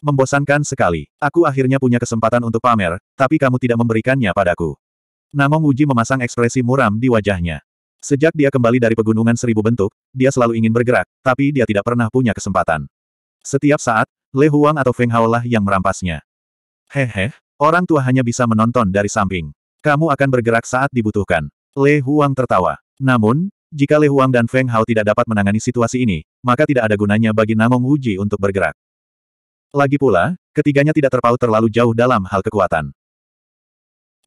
Membosankan sekali. Aku akhirnya punya kesempatan untuk pamer, tapi kamu tidak memberikannya padaku. Namong Uji memasang ekspresi muram di wajahnya. Sejak dia kembali dari pegunungan seribu bentuk, dia selalu ingin bergerak, tapi dia tidak pernah punya kesempatan. Setiap saat, Le Huang atau Feng Hao lah yang merampasnya. Hehe, orang tua hanya bisa menonton dari samping. Kamu akan bergerak saat dibutuhkan. Le Huang tertawa. Namun, jika Le Huang dan Feng Hao tidak dapat menangani situasi ini, maka tidak ada gunanya bagi Namong Uji untuk bergerak. Lagi pula, ketiganya tidak terpaut terlalu jauh dalam hal kekuatan.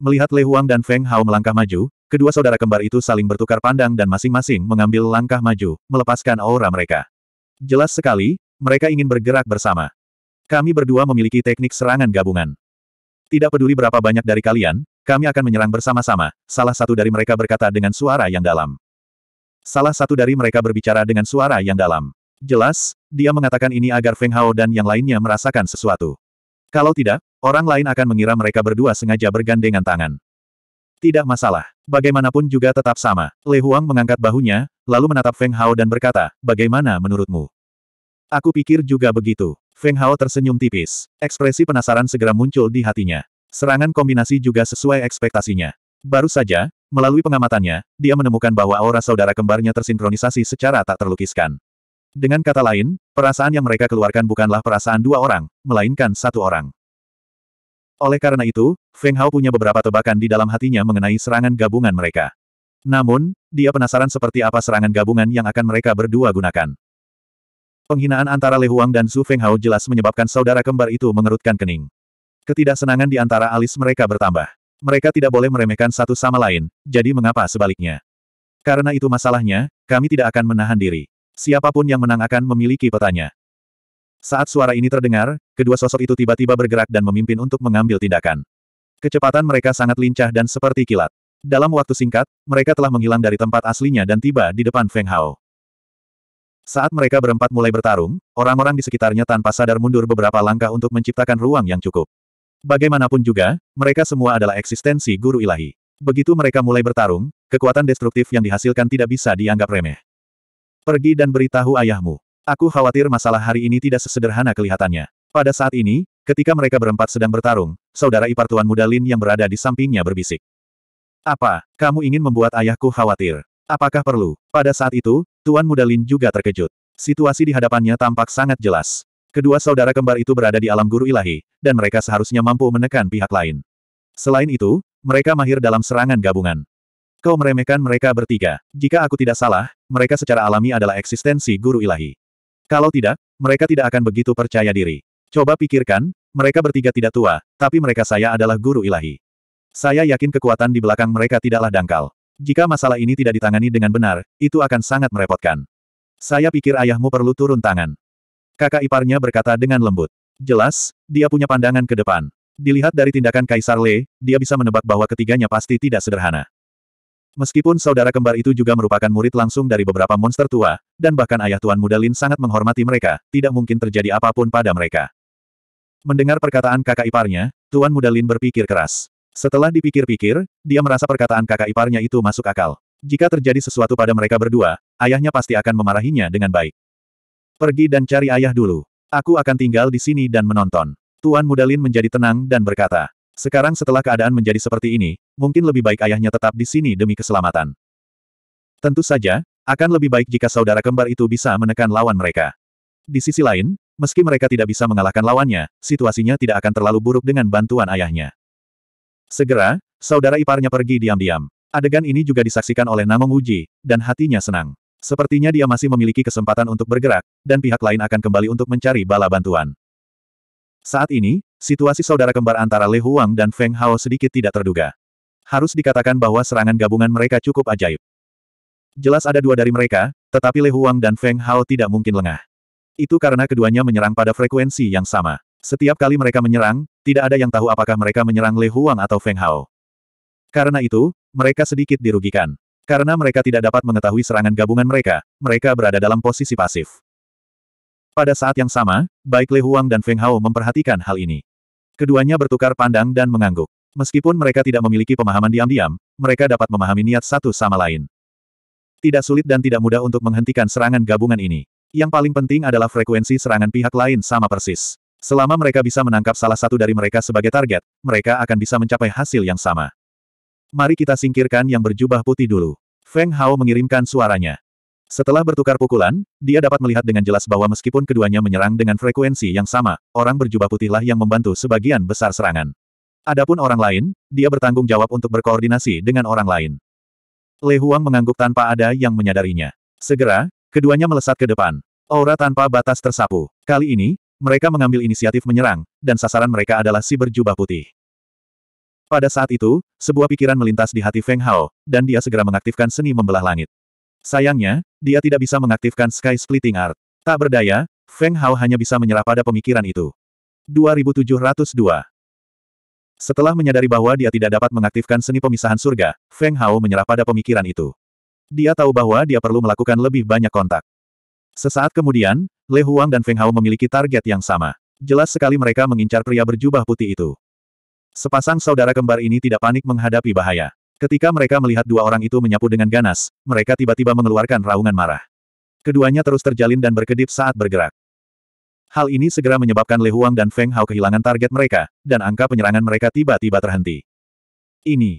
Melihat Le Huang dan Feng Hao melangkah maju, kedua saudara kembar itu saling bertukar pandang dan masing-masing mengambil langkah maju, melepaskan aura mereka. Jelas sekali, mereka ingin bergerak bersama. Kami berdua memiliki teknik serangan gabungan. Tidak peduli berapa banyak dari kalian, kami akan menyerang bersama-sama, salah satu dari mereka berkata dengan suara yang dalam. Salah satu dari mereka berbicara dengan suara yang dalam. Jelas, dia mengatakan ini agar Feng Hao dan yang lainnya merasakan sesuatu. Kalau tidak, orang lain akan mengira mereka berdua sengaja bergandengan tangan. Tidak masalah. Bagaimanapun juga tetap sama. Le Huang mengangkat bahunya, lalu menatap Feng Hao dan berkata, bagaimana menurutmu? Aku pikir juga begitu. Feng Hao tersenyum tipis. Ekspresi penasaran segera muncul di hatinya. Serangan kombinasi juga sesuai ekspektasinya. Baru saja, melalui pengamatannya, dia menemukan bahwa aura saudara kembarnya tersinkronisasi secara tak terlukiskan. Dengan kata lain, perasaan yang mereka keluarkan bukanlah perasaan dua orang, melainkan satu orang. Oleh karena itu, Feng Hao punya beberapa tebakan di dalam hatinya mengenai serangan gabungan mereka. Namun, dia penasaran seperti apa serangan gabungan yang akan mereka berdua gunakan. Penghinaan antara Le Huang dan Zhu Feng Hao jelas menyebabkan saudara kembar itu mengerutkan kening. Ketidaksenangan di antara alis mereka bertambah. Mereka tidak boleh meremehkan satu sama lain, jadi mengapa sebaliknya? Karena itu masalahnya, kami tidak akan menahan diri. Siapapun yang menang akan memiliki petanya. Saat suara ini terdengar, kedua sosok itu tiba-tiba bergerak dan memimpin untuk mengambil tindakan. Kecepatan mereka sangat lincah dan seperti kilat. Dalam waktu singkat, mereka telah menghilang dari tempat aslinya dan tiba di depan Feng Hao. Saat mereka berempat mulai bertarung, orang-orang di sekitarnya tanpa sadar mundur beberapa langkah untuk menciptakan ruang yang cukup. Bagaimanapun juga, mereka semua adalah eksistensi guru ilahi. Begitu mereka mulai bertarung, kekuatan destruktif yang dihasilkan tidak bisa dianggap remeh. Pergi dan beritahu ayahmu. Aku khawatir masalah hari ini tidak sesederhana kelihatannya. Pada saat ini, ketika mereka berempat sedang bertarung, saudara ipar Tuan Muda Lin yang berada di sampingnya berbisik. Apa, kamu ingin membuat ayahku khawatir? Apakah perlu? Pada saat itu, Tuan Muda Lin juga terkejut. Situasi di hadapannya tampak sangat jelas. Kedua saudara kembar itu berada di alam guru ilahi, dan mereka seharusnya mampu menekan pihak lain. Selain itu, mereka mahir dalam serangan gabungan. Kau meremehkan mereka bertiga. Jika aku tidak salah, mereka secara alami adalah eksistensi guru ilahi. Kalau tidak, mereka tidak akan begitu percaya diri. Coba pikirkan, mereka bertiga tidak tua, tapi mereka saya adalah guru ilahi. Saya yakin kekuatan di belakang mereka tidaklah dangkal. Jika masalah ini tidak ditangani dengan benar, itu akan sangat merepotkan. Saya pikir ayahmu perlu turun tangan. Kakak iparnya berkata dengan lembut. Jelas, dia punya pandangan ke depan. Dilihat dari tindakan Kaisar Le, dia bisa menebak bahwa ketiganya pasti tidak sederhana. Meskipun saudara kembar itu juga merupakan murid langsung dari beberapa monster tua, dan bahkan ayah Tuan Muda Lin sangat menghormati mereka, tidak mungkin terjadi apapun pada mereka. Mendengar perkataan kakak iparnya, Tuan Muda Lin berpikir keras. Setelah dipikir-pikir, dia merasa perkataan kakak iparnya itu masuk akal. Jika terjadi sesuatu pada mereka berdua, ayahnya pasti akan memarahinya dengan baik. Pergi dan cari ayah dulu. Aku akan tinggal di sini dan menonton. Tuan Mudalin menjadi tenang dan berkata, sekarang setelah keadaan menjadi seperti ini, mungkin lebih baik ayahnya tetap di sini demi keselamatan. Tentu saja, akan lebih baik jika saudara kembar itu bisa menekan lawan mereka. Di sisi lain, meski mereka tidak bisa mengalahkan lawannya, situasinya tidak akan terlalu buruk dengan bantuan ayahnya. Segera, saudara iparnya pergi diam-diam. Adegan ini juga disaksikan oleh Namong Uji, dan hatinya senang. Sepertinya dia masih memiliki kesempatan untuk bergerak, dan pihak lain akan kembali untuk mencari bala bantuan. Saat ini, situasi saudara kembar antara Le Huang dan Feng Hao sedikit tidak terduga. Harus dikatakan bahwa serangan gabungan mereka cukup ajaib. Jelas ada dua dari mereka, tetapi Le Huang dan Feng Hao tidak mungkin lengah. Itu karena keduanya menyerang pada frekuensi yang sama. Setiap kali mereka menyerang, tidak ada yang tahu apakah mereka menyerang Le Huang atau Feng Hao. Karena itu, mereka sedikit dirugikan. Karena mereka tidak dapat mengetahui serangan gabungan mereka, mereka berada dalam posisi pasif. Pada saat yang sama, baik Le Huang dan Feng Hao memperhatikan hal ini. Keduanya bertukar pandang dan mengangguk. Meskipun mereka tidak memiliki pemahaman diam-diam, mereka dapat memahami niat satu sama lain. Tidak sulit dan tidak mudah untuk menghentikan serangan gabungan ini. Yang paling penting adalah frekuensi serangan pihak lain sama persis. Selama mereka bisa menangkap salah satu dari mereka sebagai target, mereka akan bisa mencapai hasil yang sama. Mari kita singkirkan yang berjubah putih dulu. Feng Hao mengirimkan suaranya. Setelah bertukar pukulan, dia dapat melihat dengan jelas bahwa meskipun keduanya menyerang dengan frekuensi yang sama, orang berjubah putihlah yang membantu sebagian besar serangan. Adapun orang lain, dia bertanggung jawab untuk berkoordinasi dengan orang lain. Le Huang mengangguk tanpa ada yang menyadarinya. Segera, keduanya melesat ke depan. Aura tanpa batas tersapu. Kali ini, mereka mengambil inisiatif menyerang, dan sasaran mereka adalah si berjubah putih. Pada saat itu, sebuah pikiran melintas di hati Feng Hao, dan dia segera mengaktifkan seni membelah langit. Sayangnya, dia tidak bisa mengaktifkan Sky Splitting Art. Tak berdaya, Feng Hao hanya bisa menyerah pada pemikiran itu. 2702 Setelah menyadari bahwa dia tidak dapat mengaktifkan seni pemisahan surga, Feng Hao menyerah pada pemikiran itu. Dia tahu bahwa dia perlu melakukan lebih banyak kontak. Sesaat kemudian, Le Huang dan Feng Hao memiliki target yang sama. Jelas sekali mereka mengincar pria berjubah putih itu. Sepasang saudara kembar ini tidak panik menghadapi bahaya. Ketika mereka melihat dua orang itu menyapu dengan ganas, mereka tiba-tiba mengeluarkan raungan marah. Keduanya terus terjalin dan berkedip saat bergerak. Hal ini segera menyebabkan Le Huang dan Feng Hao kehilangan target mereka, dan angka penyerangan mereka tiba-tiba terhenti. Ini.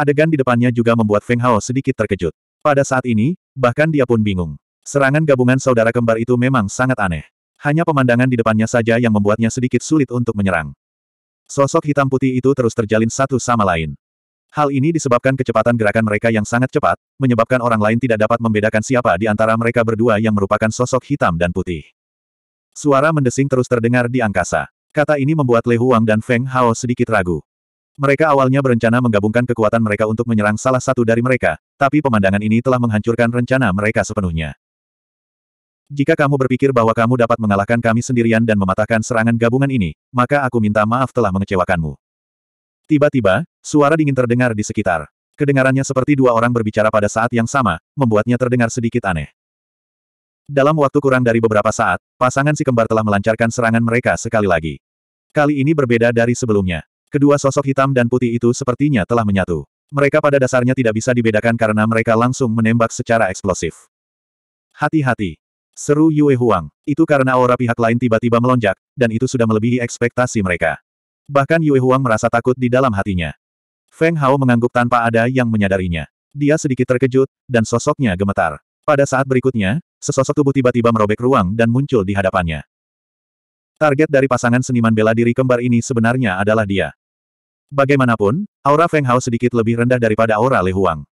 Adegan di depannya juga membuat Feng Hao sedikit terkejut. Pada saat ini, bahkan dia pun bingung. Serangan gabungan saudara kembar itu memang sangat aneh. Hanya pemandangan di depannya saja yang membuatnya sedikit sulit untuk menyerang. Sosok hitam putih itu terus terjalin satu sama lain. Hal ini disebabkan kecepatan gerakan mereka yang sangat cepat, menyebabkan orang lain tidak dapat membedakan siapa di antara mereka berdua yang merupakan sosok hitam dan putih. Suara mendesing terus terdengar di angkasa. Kata ini membuat Le Huang dan Feng Hao sedikit ragu. Mereka awalnya berencana menggabungkan kekuatan mereka untuk menyerang salah satu dari mereka, tapi pemandangan ini telah menghancurkan rencana mereka sepenuhnya. Jika kamu berpikir bahwa kamu dapat mengalahkan kami sendirian dan mematahkan serangan gabungan ini, maka aku minta maaf telah mengecewakanmu. Tiba-tiba, suara dingin terdengar di sekitar. Kedengarannya seperti dua orang berbicara pada saat yang sama, membuatnya terdengar sedikit aneh. Dalam waktu kurang dari beberapa saat, pasangan si kembar telah melancarkan serangan mereka sekali lagi. Kali ini berbeda dari sebelumnya. Kedua sosok hitam dan putih itu sepertinya telah menyatu. Mereka pada dasarnya tidak bisa dibedakan karena mereka langsung menembak secara eksplosif. Hati-hati. Seru Yue Huang. Itu karena aura pihak lain tiba-tiba melonjak, dan itu sudah melebihi ekspektasi mereka. Bahkan Yue Huang merasa takut di dalam hatinya. Feng Hao mengangguk tanpa ada yang menyadarinya. Dia sedikit terkejut, dan sosoknya gemetar. Pada saat berikutnya, sesosok tubuh tiba-tiba merobek ruang dan muncul di hadapannya. Target dari pasangan seniman bela diri kembar ini sebenarnya adalah dia. Bagaimanapun, aura Feng Hao sedikit lebih rendah daripada aura Le Huang.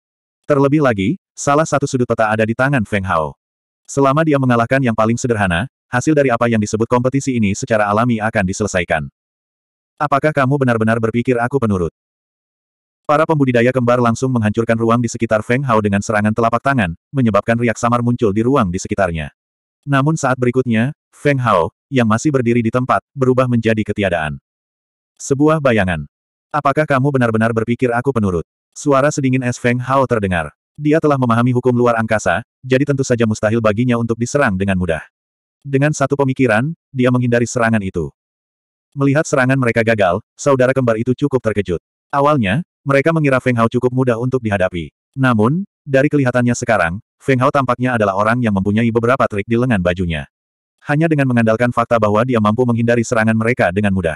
Terlebih lagi, salah satu sudut peta ada di tangan Feng Hao. Selama dia mengalahkan yang paling sederhana, hasil dari apa yang disebut kompetisi ini secara alami akan diselesaikan. Apakah kamu benar-benar berpikir aku penurut? Para pembudidaya kembar langsung menghancurkan ruang di sekitar Feng Hao dengan serangan telapak tangan, menyebabkan riak samar muncul di ruang di sekitarnya. Namun saat berikutnya, Feng Hao, yang masih berdiri di tempat, berubah menjadi ketiadaan. Sebuah bayangan. Apakah kamu benar-benar berpikir aku penurut? Suara sedingin es Feng Hao terdengar. Dia telah memahami hukum luar angkasa, jadi tentu saja mustahil baginya untuk diserang dengan mudah. Dengan satu pemikiran, dia menghindari serangan itu. Melihat serangan mereka gagal, saudara kembar itu cukup terkejut. Awalnya, mereka mengira Feng Hao cukup mudah untuk dihadapi. Namun, dari kelihatannya sekarang, Feng Hao tampaknya adalah orang yang mempunyai beberapa trik di lengan bajunya. Hanya dengan mengandalkan fakta bahwa dia mampu menghindari serangan mereka dengan mudah.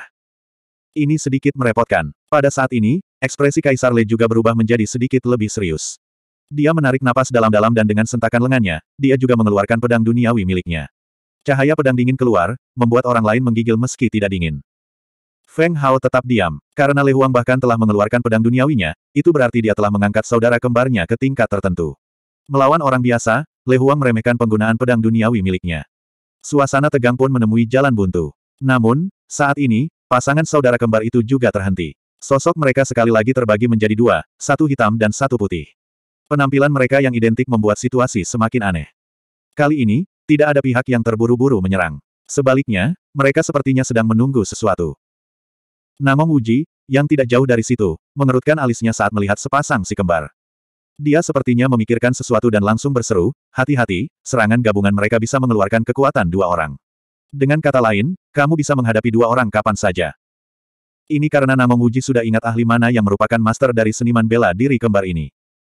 Ini sedikit merepotkan. Pada saat ini, ekspresi Kaisar Le juga berubah menjadi sedikit lebih serius. Dia menarik napas dalam-dalam dan dengan sentakan lengannya, dia juga mengeluarkan pedang duniawi miliknya. Cahaya pedang dingin keluar, membuat orang lain menggigil meski tidak dingin. Feng Hao tetap diam. Karena Lei Huang bahkan telah mengeluarkan pedang duniawinya, itu berarti dia telah mengangkat saudara kembarnya ke tingkat tertentu. Melawan orang biasa, Lei Huang meremehkan penggunaan pedang duniawi miliknya. Suasana tegang pun menemui jalan buntu. Namun, saat ini, pasangan saudara kembar itu juga terhenti. Sosok mereka sekali lagi terbagi menjadi dua, satu hitam dan satu putih. Penampilan mereka yang identik membuat situasi semakin aneh. Kali ini, tidak ada pihak yang terburu-buru menyerang. Sebaliknya, mereka sepertinya sedang menunggu sesuatu. Namong Uji, yang tidak jauh dari situ, mengerutkan alisnya saat melihat sepasang si kembar. Dia sepertinya memikirkan sesuatu dan langsung berseru, hati-hati, serangan gabungan mereka bisa mengeluarkan kekuatan dua orang. Dengan kata lain, kamu bisa menghadapi dua orang kapan saja. Ini karena Namong Uji sudah ingat ahli mana yang merupakan master dari seniman bela diri kembar ini.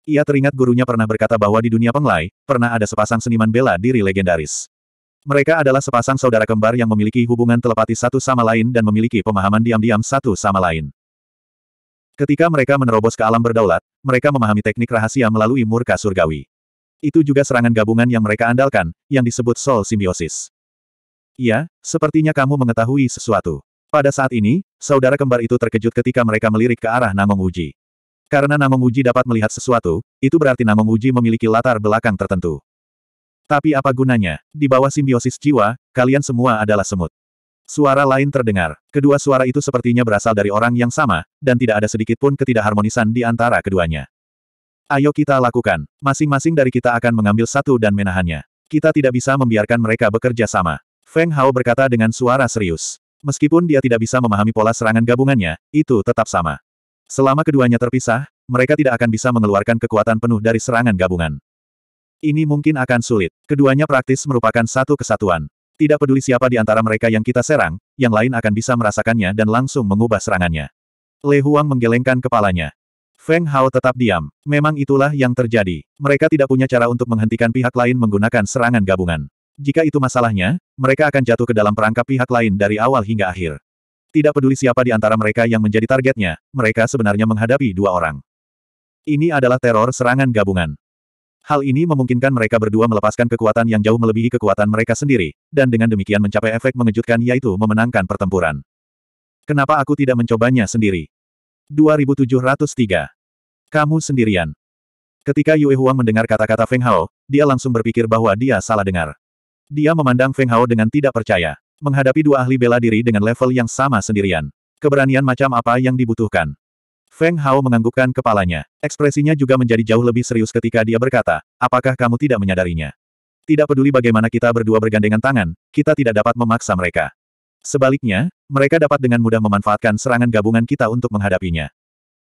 Ia teringat gurunya pernah berkata bahwa di dunia penglai, pernah ada sepasang seniman bela diri legendaris. Mereka adalah sepasang saudara kembar yang memiliki hubungan telepati satu sama lain dan memiliki pemahaman diam-diam satu sama lain. Ketika mereka menerobos ke alam berdaulat, mereka memahami teknik rahasia melalui murka surgawi. Itu juga serangan gabungan yang mereka andalkan, yang disebut soul simbiosis. Iya, sepertinya kamu mengetahui sesuatu. Pada saat ini, saudara kembar itu terkejut ketika mereka melirik ke arah Namong Uji. Karena nama Muji dapat melihat sesuatu, itu berarti nama Muji memiliki latar belakang tertentu. Tapi apa gunanya? Di bawah simbiosis jiwa, kalian semua adalah semut. Suara lain terdengar. Kedua suara itu sepertinya berasal dari orang yang sama, dan tidak ada sedikit pun ketidakharmonisan di antara keduanya. Ayo kita lakukan. Masing-masing dari kita akan mengambil satu dan menahannya. Kita tidak bisa membiarkan mereka bekerja sama. Feng Hao berkata dengan suara serius. Meskipun dia tidak bisa memahami pola serangan gabungannya, itu tetap sama. Selama keduanya terpisah, mereka tidak akan bisa mengeluarkan kekuatan penuh dari serangan gabungan. Ini mungkin akan sulit. Keduanya praktis merupakan satu kesatuan. Tidak peduli siapa di antara mereka yang kita serang, yang lain akan bisa merasakannya dan langsung mengubah serangannya. Le Huang menggelengkan kepalanya. Feng Hao tetap diam. Memang itulah yang terjadi. Mereka tidak punya cara untuk menghentikan pihak lain menggunakan serangan gabungan. Jika itu masalahnya, mereka akan jatuh ke dalam perangkap pihak lain dari awal hingga akhir. Tidak peduli siapa di antara mereka yang menjadi targetnya, mereka sebenarnya menghadapi dua orang. Ini adalah teror serangan gabungan. Hal ini memungkinkan mereka berdua melepaskan kekuatan yang jauh melebihi kekuatan mereka sendiri, dan dengan demikian mencapai efek mengejutkan yaitu memenangkan pertempuran. Kenapa aku tidak mencobanya sendiri? 2703. Kamu sendirian. Ketika Yue Huang mendengar kata-kata Feng Hao, dia langsung berpikir bahwa dia salah dengar. Dia memandang Feng Hao dengan tidak percaya menghadapi dua ahli bela diri dengan level yang sama sendirian. Keberanian macam apa yang dibutuhkan? Feng Hao menganggukkan kepalanya. Ekspresinya juga menjadi jauh lebih serius ketika dia berkata, apakah kamu tidak menyadarinya? Tidak peduli bagaimana kita berdua bergandengan tangan, kita tidak dapat memaksa mereka. Sebaliknya, mereka dapat dengan mudah memanfaatkan serangan gabungan kita untuk menghadapinya.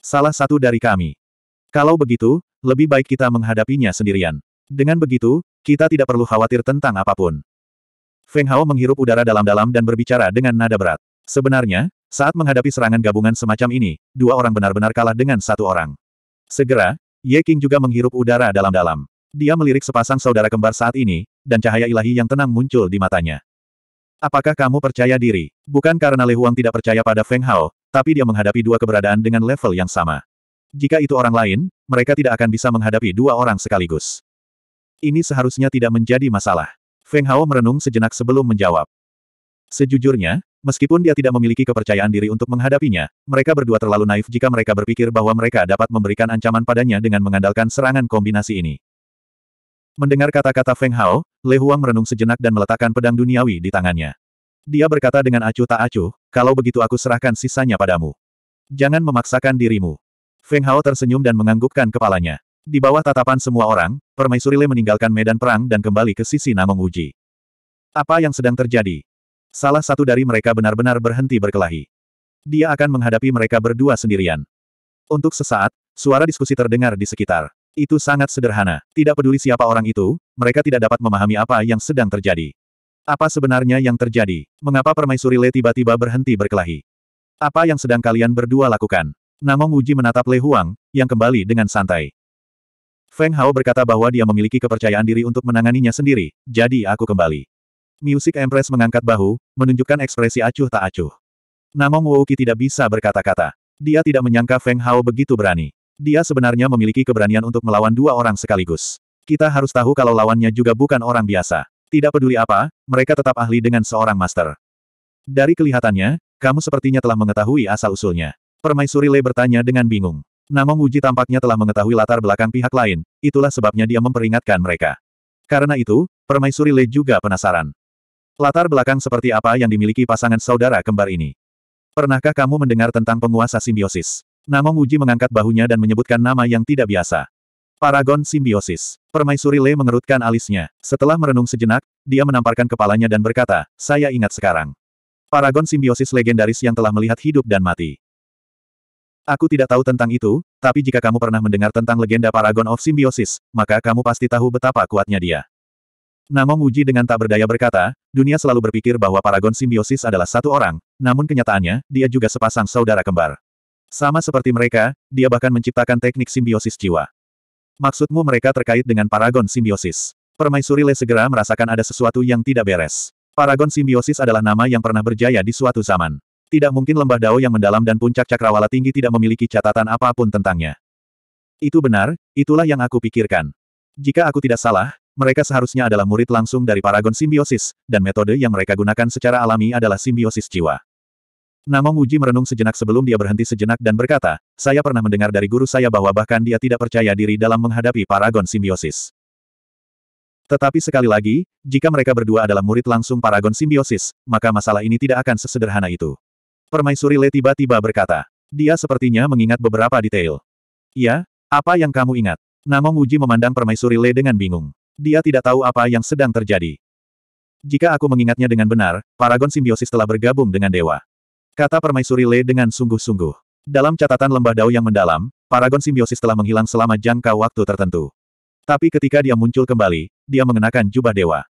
Salah satu dari kami. Kalau begitu, lebih baik kita menghadapinya sendirian. Dengan begitu, kita tidak perlu khawatir tentang apapun. Feng Hao menghirup udara dalam-dalam dan berbicara dengan nada berat. Sebenarnya, saat menghadapi serangan gabungan semacam ini, dua orang benar-benar kalah dengan satu orang. Segera, Ye King juga menghirup udara dalam-dalam. Dia melirik sepasang saudara kembar saat ini, dan cahaya ilahi yang tenang muncul di matanya. Apakah kamu percaya diri? Bukan karena Le Huang tidak percaya pada Feng Hao, tapi dia menghadapi dua keberadaan dengan level yang sama. Jika itu orang lain, mereka tidak akan bisa menghadapi dua orang sekaligus. Ini seharusnya tidak menjadi masalah. Feng Hao merenung sejenak sebelum menjawab. Sejujurnya, meskipun dia tidak memiliki kepercayaan diri untuk menghadapinya, mereka berdua terlalu naif jika mereka berpikir bahwa mereka dapat memberikan ancaman padanya dengan mengandalkan serangan kombinasi ini. Mendengar kata-kata Feng Hao, Le Huang merenung sejenak dan meletakkan pedang duniawi di tangannya. Dia berkata dengan acuh tak acuh, kalau begitu aku serahkan sisanya padamu. Jangan memaksakan dirimu. Feng Hao tersenyum dan menganggukkan kepalanya. Di bawah tatapan semua orang, Permaisuri Le meninggalkan medan perang dan kembali ke sisi Namong Uji. Apa yang sedang terjadi? Salah satu dari mereka benar-benar berhenti berkelahi. Dia akan menghadapi mereka berdua sendirian. Untuk sesaat, suara diskusi terdengar di sekitar. Itu sangat sederhana. Tidak peduli siapa orang itu, mereka tidak dapat memahami apa yang sedang terjadi. Apa sebenarnya yang terjadi? Mengapa Permaisuri Le tiba-tiba berhenti berkelahi? Apa yang sedang kalian berdua lakukan? Namong Uji menatap Le Huang, yang kembali dengan santai. Feng Hao berkata bahwa dia memiliki kepercayaan diri untuk menanganinya sendiri, jadi aku kembali. Music Empress mengangkat bahu, menunjukkan ekspresi acuh tak acuh. Namong Wouki tidak bisa berkata-kata. Dia tidak menyangka Feng Hao begitu berani. Dia sebenarnya memiliki keberanian untuk melawan dua orang sekaligus. Kita harus tahu kalau lawannya juga bukan orang biasa. Tidak peduli apa, mereka tetap ahli dengan seorang master. Dari kelihatannya, kamu sepertinya telah mengetahui asal-usulnya. Permaisuri Le bertanya dengan bingung. Namong Wuji tampaknya telah mengetahui latar belakang pihak lain, itulah sebabnya dia memperingatkan mereka. Karena itu, permaisuri Le juga penasaran. Latar belakang seperti apa yang dimiliki pasangan saudara kembar ini? Pernahkah kamu mendengar tentang penguasa simbiosis? Namong Uji mengangkat bahunya dan menyebutkan nama yang tidak biasa. Paragon Simbiosis. Permaisuri Le mengerutkan alisnya. Setelah merenung sejenak, dia menamparkan kepalanya dan berkata, saya ingat sekarang. Paragon Simbiosis legendaris yang telah melihat hidup dan mati. Aku tidak tahu tentang itu, tapi jika kamu pernah mendengar tentang legenda Paragon of Symbiosis, maka kamu pasti tahu betapa kuatnya dia. Namong Uji dengan tak berdaya berkata, dunia selalu berpikir bahwa Paragon Symbiosis adalah satu orang, namun kenyataannya, dia juga sepasang saudara kembar. Sama seperti mereka, dia bahkan menciptakan teknik simbiosis jiwa. Maksudmu mereka terkait dengan Paragon Symbiosis? Permaisuri Le segera merasakan ada sesuatu yang tidak beres. Paragon Symbiosis adalah nama yang pernah berjaya di suatu zaman. Tidak mungkin lembah Dao yang mendalam dan puncak cakrawala tinggi tidak memiliki catatan apapun tentangnya. Itu benar, itulah yang aku pikirkan. Jika aku tidak salah, mereka seharusnya adalah murid langsung dari Paragon Simbiosis, dan metode yang mereka gunakan secara alami adalah simbiosis jiwa. Namong Uji merenung sejenak sebelum dia berhenti sejenak dan berkata, saya pernah mendengar dari guru saya bahwa bahkan dia tidak percaya diri dalam menghadapi Paragon Simbiosis. Tetapi sekali lagi, jika mereka berdua adalah murid langsung Paragon Simbiosis, maka masalah ini tidak akan sesederhana itu. Permaisuri Le tiba-tiba berkata. Dia sepertinya mengingat beberapa detail. Ya, apa yang kamu ingat? Namong Uji memandang Permaisuri Le dengan bingung. Dia tidak tahu apa yang sedang terjadi. Jika aku mengingatnya dengan benar, Paragon Simbiosis telah bergabung dengan Dewa. Kata Permaisuri Le dengan sungguh-sungguh. Dalam catatan lembah dao yang mendalam, Paragon Simbiosis telah menghilang selama jangka waktu tertentu. Tapi ketika dia muncul kembali, dia mengenakan jubah dewa.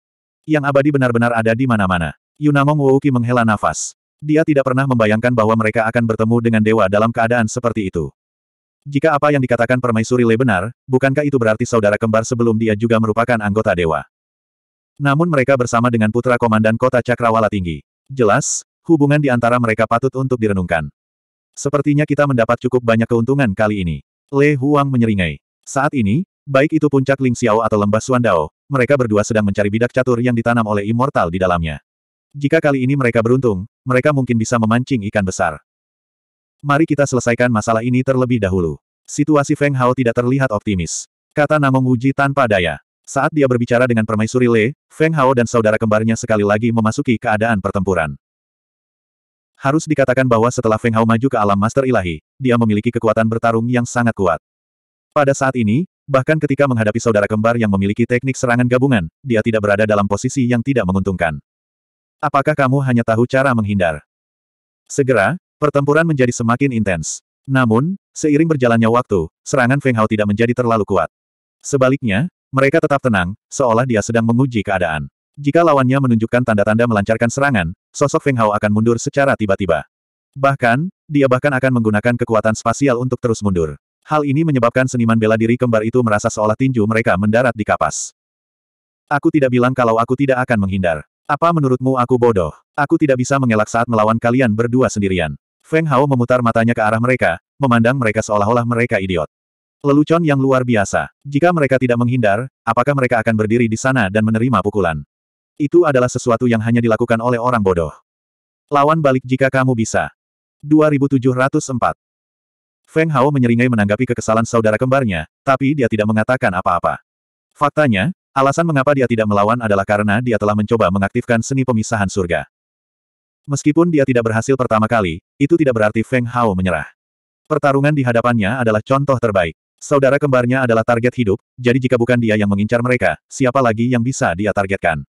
Yang abadi benar-benar ada di mana-mana. Yunamong Wouki menghela nafas. Dia tidak pernah membayangkan bahwa mereka akan bertemu dengan dewa dalam keadaan seperti itu. Jika apa yang dikatakan permaisuri Le benar, bukankah itu berarti saudara kembar sebelum dia juga merupakan anggota dewa? Namun mereka bersama dengan putra komandan kota Cakrawala Tinggi. Jelas, hubungan di antara mereka patut untuk direnungkan. Sepertinya kita mendapat cukup banyak keuntungan kali ini. Le Huang menyeringai. Saat ini, baik itu puncak Ling Xiao atau lembah Suandao, mereka berdua sedang mencari bidak catur yang ditanam oleh immortal di dalamnya. Jika kali ini mereka beruntung, mereka mungkin bisa memancing ikan besar. Mari kita selesaikan masalah ini terlebih dahulu. Situasi Feng Hao tidak terlihat optimis. Kata Namong Wuji tanpa daya. Saat dia berbicara dengan permaisuri Le, Feng Hao dan saudara kembarnya sekali lagi memasuki keadaan pertempuran. Harus dikatakan bahwa setelah Feng Hao maju ke alam master ilahi, dia memiliki kekuatan bertarung yang sangat kuat. Pada saat ini, bahkan ketika menghadapi saudara kembar yang memiliki teknik serangan gabungan, dia tidak berada dalam posisi yang tidak menguntungkan. Apakah kamu hanya tahu cara menghindar? Segera, pertempuran menjadi semakin intens. Namun, seiring berjalannya waktu, serangan Feng Hao tidak menjadi terlalu kuat. Sebaliknya, mereka tetap tenang, seolah dia sedang menguji keadaan. Jika lawannya menunjukkan tanda-tanda melancarkan serangan, sosok Feng Hao akan mundur secara tiba-tiba. Bahkan, dia bahkan akan menggunakan kekuatan spasial untuk terus mundur. Hal ini menyebabkan seniman bela diri kembar itu merasa seolah tinju mereka mendarat di kapas. Aku tidak bilang kalau aku tidak akan menghindar. Apa menurutmu aku bodoh? Aku tidak bisa mengelak saat melawan kalian berdua sendirian. Feng Hao memutar matanya ke arah mereka, memandang mereka seolah-olah mereka idiot. Lelucon yang luar biasa. Jika mereka tidak menghindar, apakah mereka akan berdiri di sana dan menerima pukulan? Itu adalah sesuatu yang hanya dilakukan oleh orang bodoh. Lawan balik jika kamu bisa. 2704 Feng Hao menyeringai menanggapi kekesalan saudara kembarnya, tapi dia tidak mengatakan apa-apa. Faktanya, Alasan mengapa dia tidak melawan adalah karena dia telah mencoba mengaktifkan seni pemisahan surga. Meskipun dia tidak berhasil pertama kali, itu tidak berarti Feng Hao menyerah. Pertarungan di hadapannya adalah contoh terbaik. Saudara kembarnya adalah target hidup, jadi jika bukan dia yang mengincar mereka, siapa lagi yang bisa dia targetkan?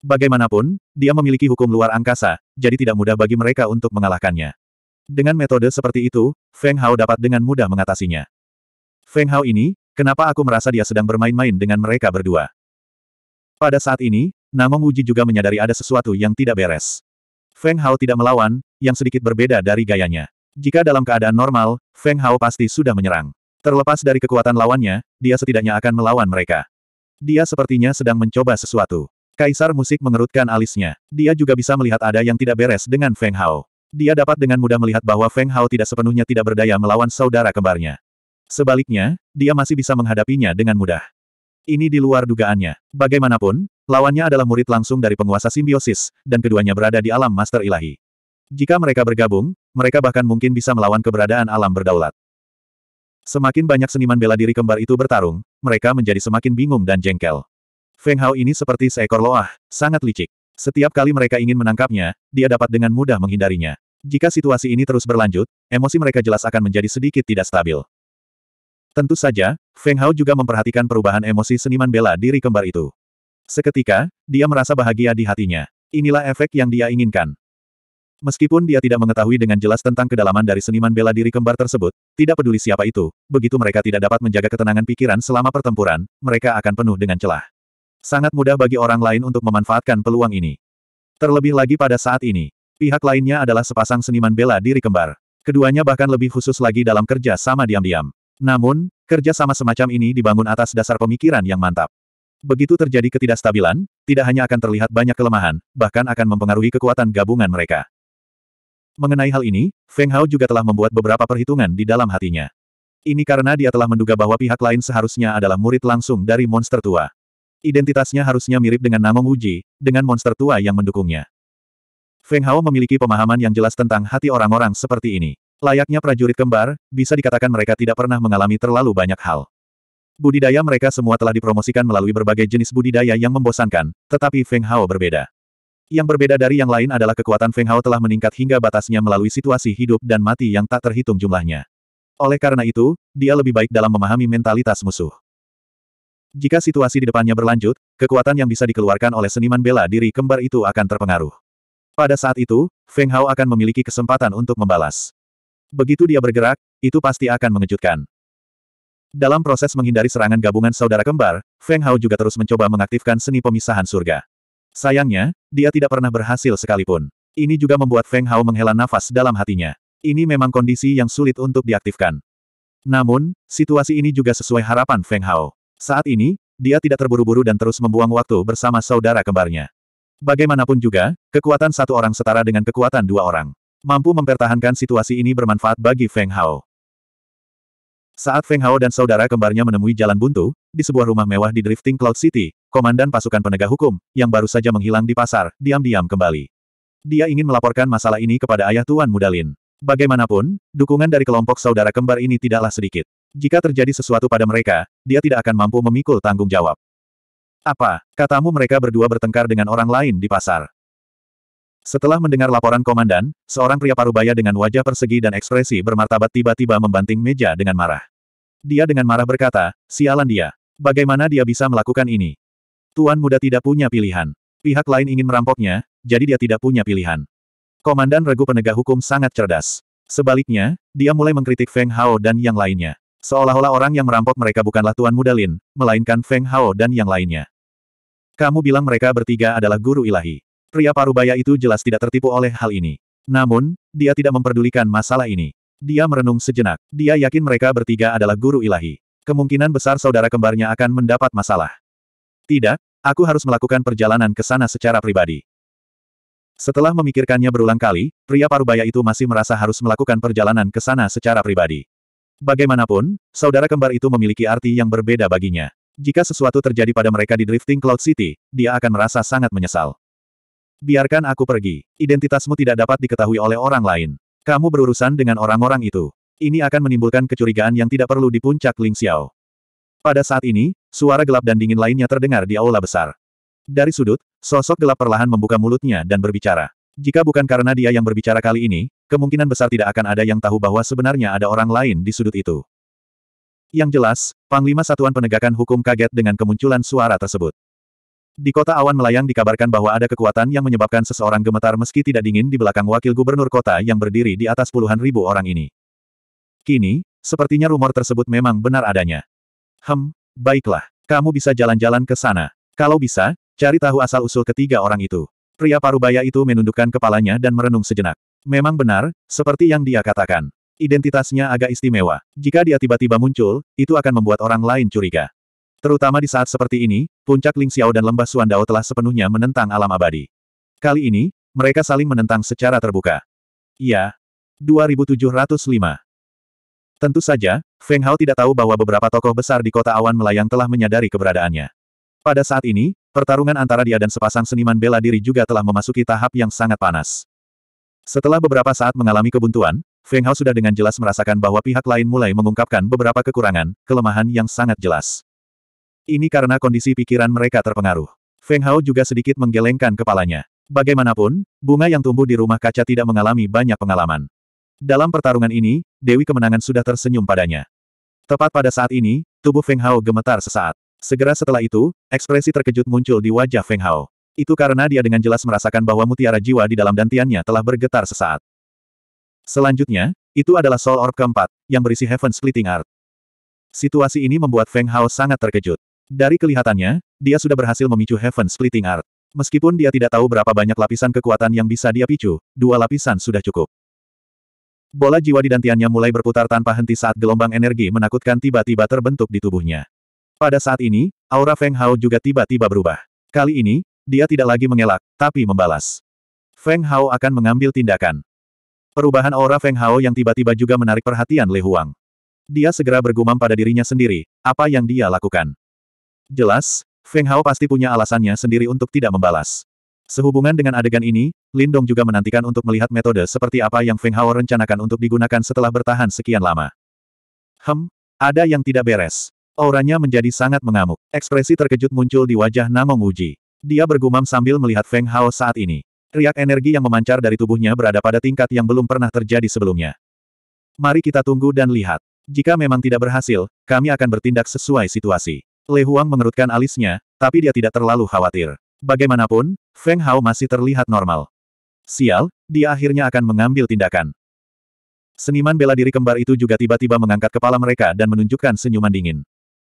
Bagaimanapun, dia memiliki hukum luar angkasa, jadi tidak mudah bagi mereka untuk mengalahkannya. Dengan metode seperti itu, Feng Hao dapat dengan mudah mengatasinya. Feng Hao ini, Kenapa aku merasa dia sedang bermain-main dengan mereka berdua? Pada saat ini, Namong Uji juga menyadari ada sesuatu yang tidak beres. Feng Hao tidak melawan, yang sedikit berbeda dari gayanya. Jika dalam keadaan normal, Feng Hao pasti sudah menyerang. Terlepas dari kekuatan lawannya, dia setidaknya akan melawan mereka. Dia sepertinya sedang mencoba sesuatu. Kaisar musik mengerutkan alisnya. Dia juga bisa melihat ada yang tidak beres dengan Feng Hao. Dia dapat dengan mudah melihat bahwa Feng Hao tidak sepenuhnya tidak berdaya melawan saudara kembarnya. Sebaliknya, dia masih bisa menghadapinya dengan mudah. Ini di luar dugaannya. Bagaimanapun, lawannya adalah murid langsung dari penguasa simbiosis, dan keduanya berada di alam master ilahi. Jika mereka bergabung, mereka bahkan mungkin bisa melawan keberadaan alam berdaulat. Semakin banyak seniman bela diri kembar itu bertarung, mereka menjadi semakin bingung dan jengkel. Feng Hao ini seperti seekor loah, sangat licik. Setiap kali mereka ingin menangkapnya, dia dapat dengan mudah menghindarinya. Jika situasi ini terus berlanjut, emosi mereka jelas akan menjadi sedikit tidak stabil. Tentu saja, Feng Hao juga memperhatikan perubahan emosi seniman bela diri kembar itu. Seketika, dia merasa bahagia di hatinya. Inilah efek yang dia inginkan. Meskipun dia tidak mengetahui dengan jelas tentang kedalaman dari seniman bela diri kembar tersebut, tidak peduli siapa itu, begitu mereka tidak dapat menjaga ketenangan pikiran selama pertempuran, mereka akan penuh dengan celah. Sangat mudah bagi orang lain untuk memanfaatkan peluang ini. Terlebih lagi pada saat ini, pihak lainnya adalah sepasang seniman bela diri kembar. Keduanya bahkan lebih khusus lagi dalam kerja sama diam-diam. Namun, kerja sama semacam ini dibangun atas dasar pemikiran yang mantap. Begitu terjadi ketidakstabilan, tidak hanya akan terlihat banyak kelemahan, bahkan akan mempengaruhi kekuatan gabungan mereka. Mengenai hal ini, Feng Hao juga telah membuat beberapa perhitungan di dalam hatinya. Ini karena dia telah menduga bahwa pihak lain seharusnya adalah murid langsung dari monster tua. Identitasnya harusnya mirip dengan Namong Uji, dengan monster tua yang mendukungnya. Feng Hao memiliki pemahaman yang jelas tentang hati orang-orang seperti ini. Layaknya prajurit kembar, bisa dikatakan mereka tidak pernah mengalami terlalu banyak hal. Budidaya mereka semua telah dipromosikan melalui berbagai jenis budidaya yang membosankan, tetapi Feng Hao berbeda. Yang berbeda dari yang lain adalah kekuatan Feng Hao telah meningkat hingga batasnya melalui situasi hidup dan mati yang tak terhitung jumlahnya. Oleh karena itu, dia lebih baik dalam memahami mentalitas musuh. Jika situasi di depannya berlanjut, kekuatan yang bisa dikeluarkan oleh seniman bela diri kembar itu akan terpengaruh. Pada saat itu, Feng Hao akan memiliki kesempatan untuk membalas. Begitu dia bergerak, itu pasti akan mengejutkan. Dalam proses menghindari serangan gabungan saudara kembar, Feng Hao juga terus mencoba mengaktifkan seni pemisahan surga. Sayangnya, dia tidak pernah berhasil sekalipun. Ini juga membuat Feng Hao menghela nafas dalam hatinya. Ini memang kondisi yang sulit untuk diaktifkan. Namun, situasi ini juga sesuai harapan Feng Hao. Saat ini, dia tidak terburu-buru dan terus membuang waktu bersama saudara kembarnya. Bagaimanapun juga, kekuatan satu orang setara dengan kekuatan dua orang. Mampu mempertahankan situasi ini bermanfaat bagi Feng Hao. Saat Feng Hao dan saudara kembarnya menemui jalan buntu, di sebuah rumah mewah di Drifting Cloud City, komandan pasukan penegak hukum, yang baru saja menghilang di pasar, diam-diam kembali. Dia ingin melaporkan masalah ini kepada ayah Tuan Mudalin. Bagaimanapun, dukungan dari kelompok saudara kembar ini tidaklah sedikit. Jika terjadi sesuatu pada mereka, dia tidak akan mampu memikul tanggung jawab. Apa, katamu mereka berdua bertengkar dengan orang lain di pasar? Setelah mendengar laporan komandan, seorang pria parubaya dengan wajah persegi dan ekspresi bermartabat tiba-tiba membanting meja dengan marah. Dia dengan marah berkata, sialan dia. Bagaimana dia bisa melakukan ini? Tuan muda tidak punya pilihan. Pihak lain ingin merampoknya, jadi dia tidak punya pilihan. Komandan regu penegak hukum sangat cerdas. Sebaliknya, dia mulai mengkritik Feng Hao dan yang lainnya. Seolah-olah orang yang merampok mereka bukanlah Tuan Muda Lin, melainkan Feng Hao dan yang lainnya. Kamu bilang mereka bertiga adalah guru ilahi. Pria parubaya itu jelas tidak tertipu oleh hal ini. Namun, dia tidak memperdulikan masalah ini. Dia merenung sejenak. Dia yakin mereka bertiga adalah guru ilahi. Kemungkinan besar saudara kembarnya akan mendapat masalah. Tidak, aku harus melakukan perjalanan ke sana secara pribadi. Setelah memikirkannya berulang kali, pria parubaya itu masih merasa harus melakukan perjalanan ke sana secara pribadi. Bagaimanapun, saudara kembar itu memiliki arti yang berbeda baginya. Jika sesuatu terjadi pada mereka di Drifting Cloud City, dia akan merasa sangat menyesal. Biarkan aku pergi. Identitasmu tidak dapat diketahui oleh orang lain. Kamu berurusan dengan orang-orang itu. Ini akan menimbulkan kecurigaan yang tidak perlu di puncak Ling Xiao. Pada saat ini, suara gelap dan dingin lainnya terdengar di aula besar. Dari sudut, sosok gelap perlahan membuka mulutnya dan berbicara. Jika bukan karena dia yang berbicara kali ini, kemungkinan besar tidak akan ada yang tahu bahwa sebenarnya ada orang lain di sudut itu. Yang jelas, Panglima Satuan Penegakan Hukum kaget dengan kemunculan suara tersebut. Di kota awan melayang dikabarkan bahwa ada kekuatan yang menyebabkan seseorang gemetar meski tidak dingin di belakang wakil gubernur kota yang berdiri di atas puluhan ribu orang ini. Kini, sepertinya rumor tersebut memang benar adanya. Hem, baiklah. Kamu bisa jalan-jalan ke sana. Kalau bisa, cari tahu asal-usul ketiga orang itu. Pria parubaya itu menundukkan kepalanya dan merenung sejenak. Memang benar, seperti yang dia katakan. Identitasnya agak istimewa. Jika dia tiba-tiba muncul, itu akan membuat orang lain curiga. Terutama di saat seperti ini, puncak Ling Xiao dan lembah Suandao telah sepenuhnya menentang alam abadi. Kali ini, mereka saling menentang secara terbuka. Iya. 2705. Tentu saja, Feng Hao tidak tahu bahwa beberapa tokoh besar di kota awan melayang telah menyadari keberadaannya. Pada saat ini, pertarungan antara dia dan sepasang seniman bela diri juga telah memasuki tahap yang sangat panas. Setelah beberapa saat mengalami kebuntuan, Feng Hao sudah dengan jelas merasakan bahwa pihak lain mulai mengungkapkan beberapa kekurangan, kelemahan yang sangat jelas. Ini karena kondisi pikiran mereka terpengaruh. Feng Hao juga sedikit menggelengkan kepalanya. Bagaimanapun, bunga yang tumbuh di rumah kaca tidak mengalami banyak pengalaman. Dalam pertarungan ini, Dewi Kemenangan sudah tersenyum padanya. Tepat pada saat ini, tubuh Feng Hao gemetar sesaat. Segera setelah itu, ekspresi terkejut muncul di wajah Feng Hao. Itu karena dia dengan jelas merasakan bahwa mutiara jiwa di dalam dantiannya telah bergetar sesaat. Selanjutnya, itu adalah Soul Orb keempat, yang berisi Heaven Splitting Art. Situasi ini membuat Feng Hao sangat terkejut. Dari kelihatannya, dia sudah berhasil memicu Heaven Splitting Art. Meskipun dia tidak tahu berapa banyak lapisan kekuatan yang bisa dia picu, dua lapisan sudah cukup. Bola jiwa di dantiannya mulai berputar tanpa henti saat gelombang energi menakutkan tiba-tiba terbentuk di tubuhnya. Pada saat ini, aura Feng Hao juga tiba-tiba berubah. Kali ini, dia tidak lagi mengelak, tapi membalas. Feng Hao akan mengambil tindakan. Perubahan aura Feng Hao yang tiba-tiba juga menarik perhatian Lei Huang. Dia segera bergumam pada dirinya sendiri, apa yang dia lakukan. Jelas, Feng Hao pasti punya alasannya sendiri untuk tidak membalas. Sehubungan dengan adegan ini, Lin Dong juga menantikan untuk melihat metode seperti apa yang Feng Hao rencanakan untuk digunakan setelah bertahan sekian lama. Hem, ada yang tidak beres. Auranya menjadi sangat mengamuk. Ekspresi terkejut muncul di wajah Namong Uji. Dia bergumam sambil melihat Feng Hao saat ini. Riak energi yang memancar dari tubuhnya berada pada tingkat yang belum pernah terjadi sebelumnya. Mari kita tunggu dan lihat. Jika memang tidak berhasil, kami akan bertindak sesuai situasi. Le Huang mengerutkan alisnya, tapi dia tidak terlalu khawatir. Bagaimanapun, Feng Hao masih terlihat normal. Sial, dia akhirnya akan mengambil tindakan. Seniman bela diri kembar itu juga tiba-tiba mengangkat kepala mereka dan menunjukkan senyuman dingin.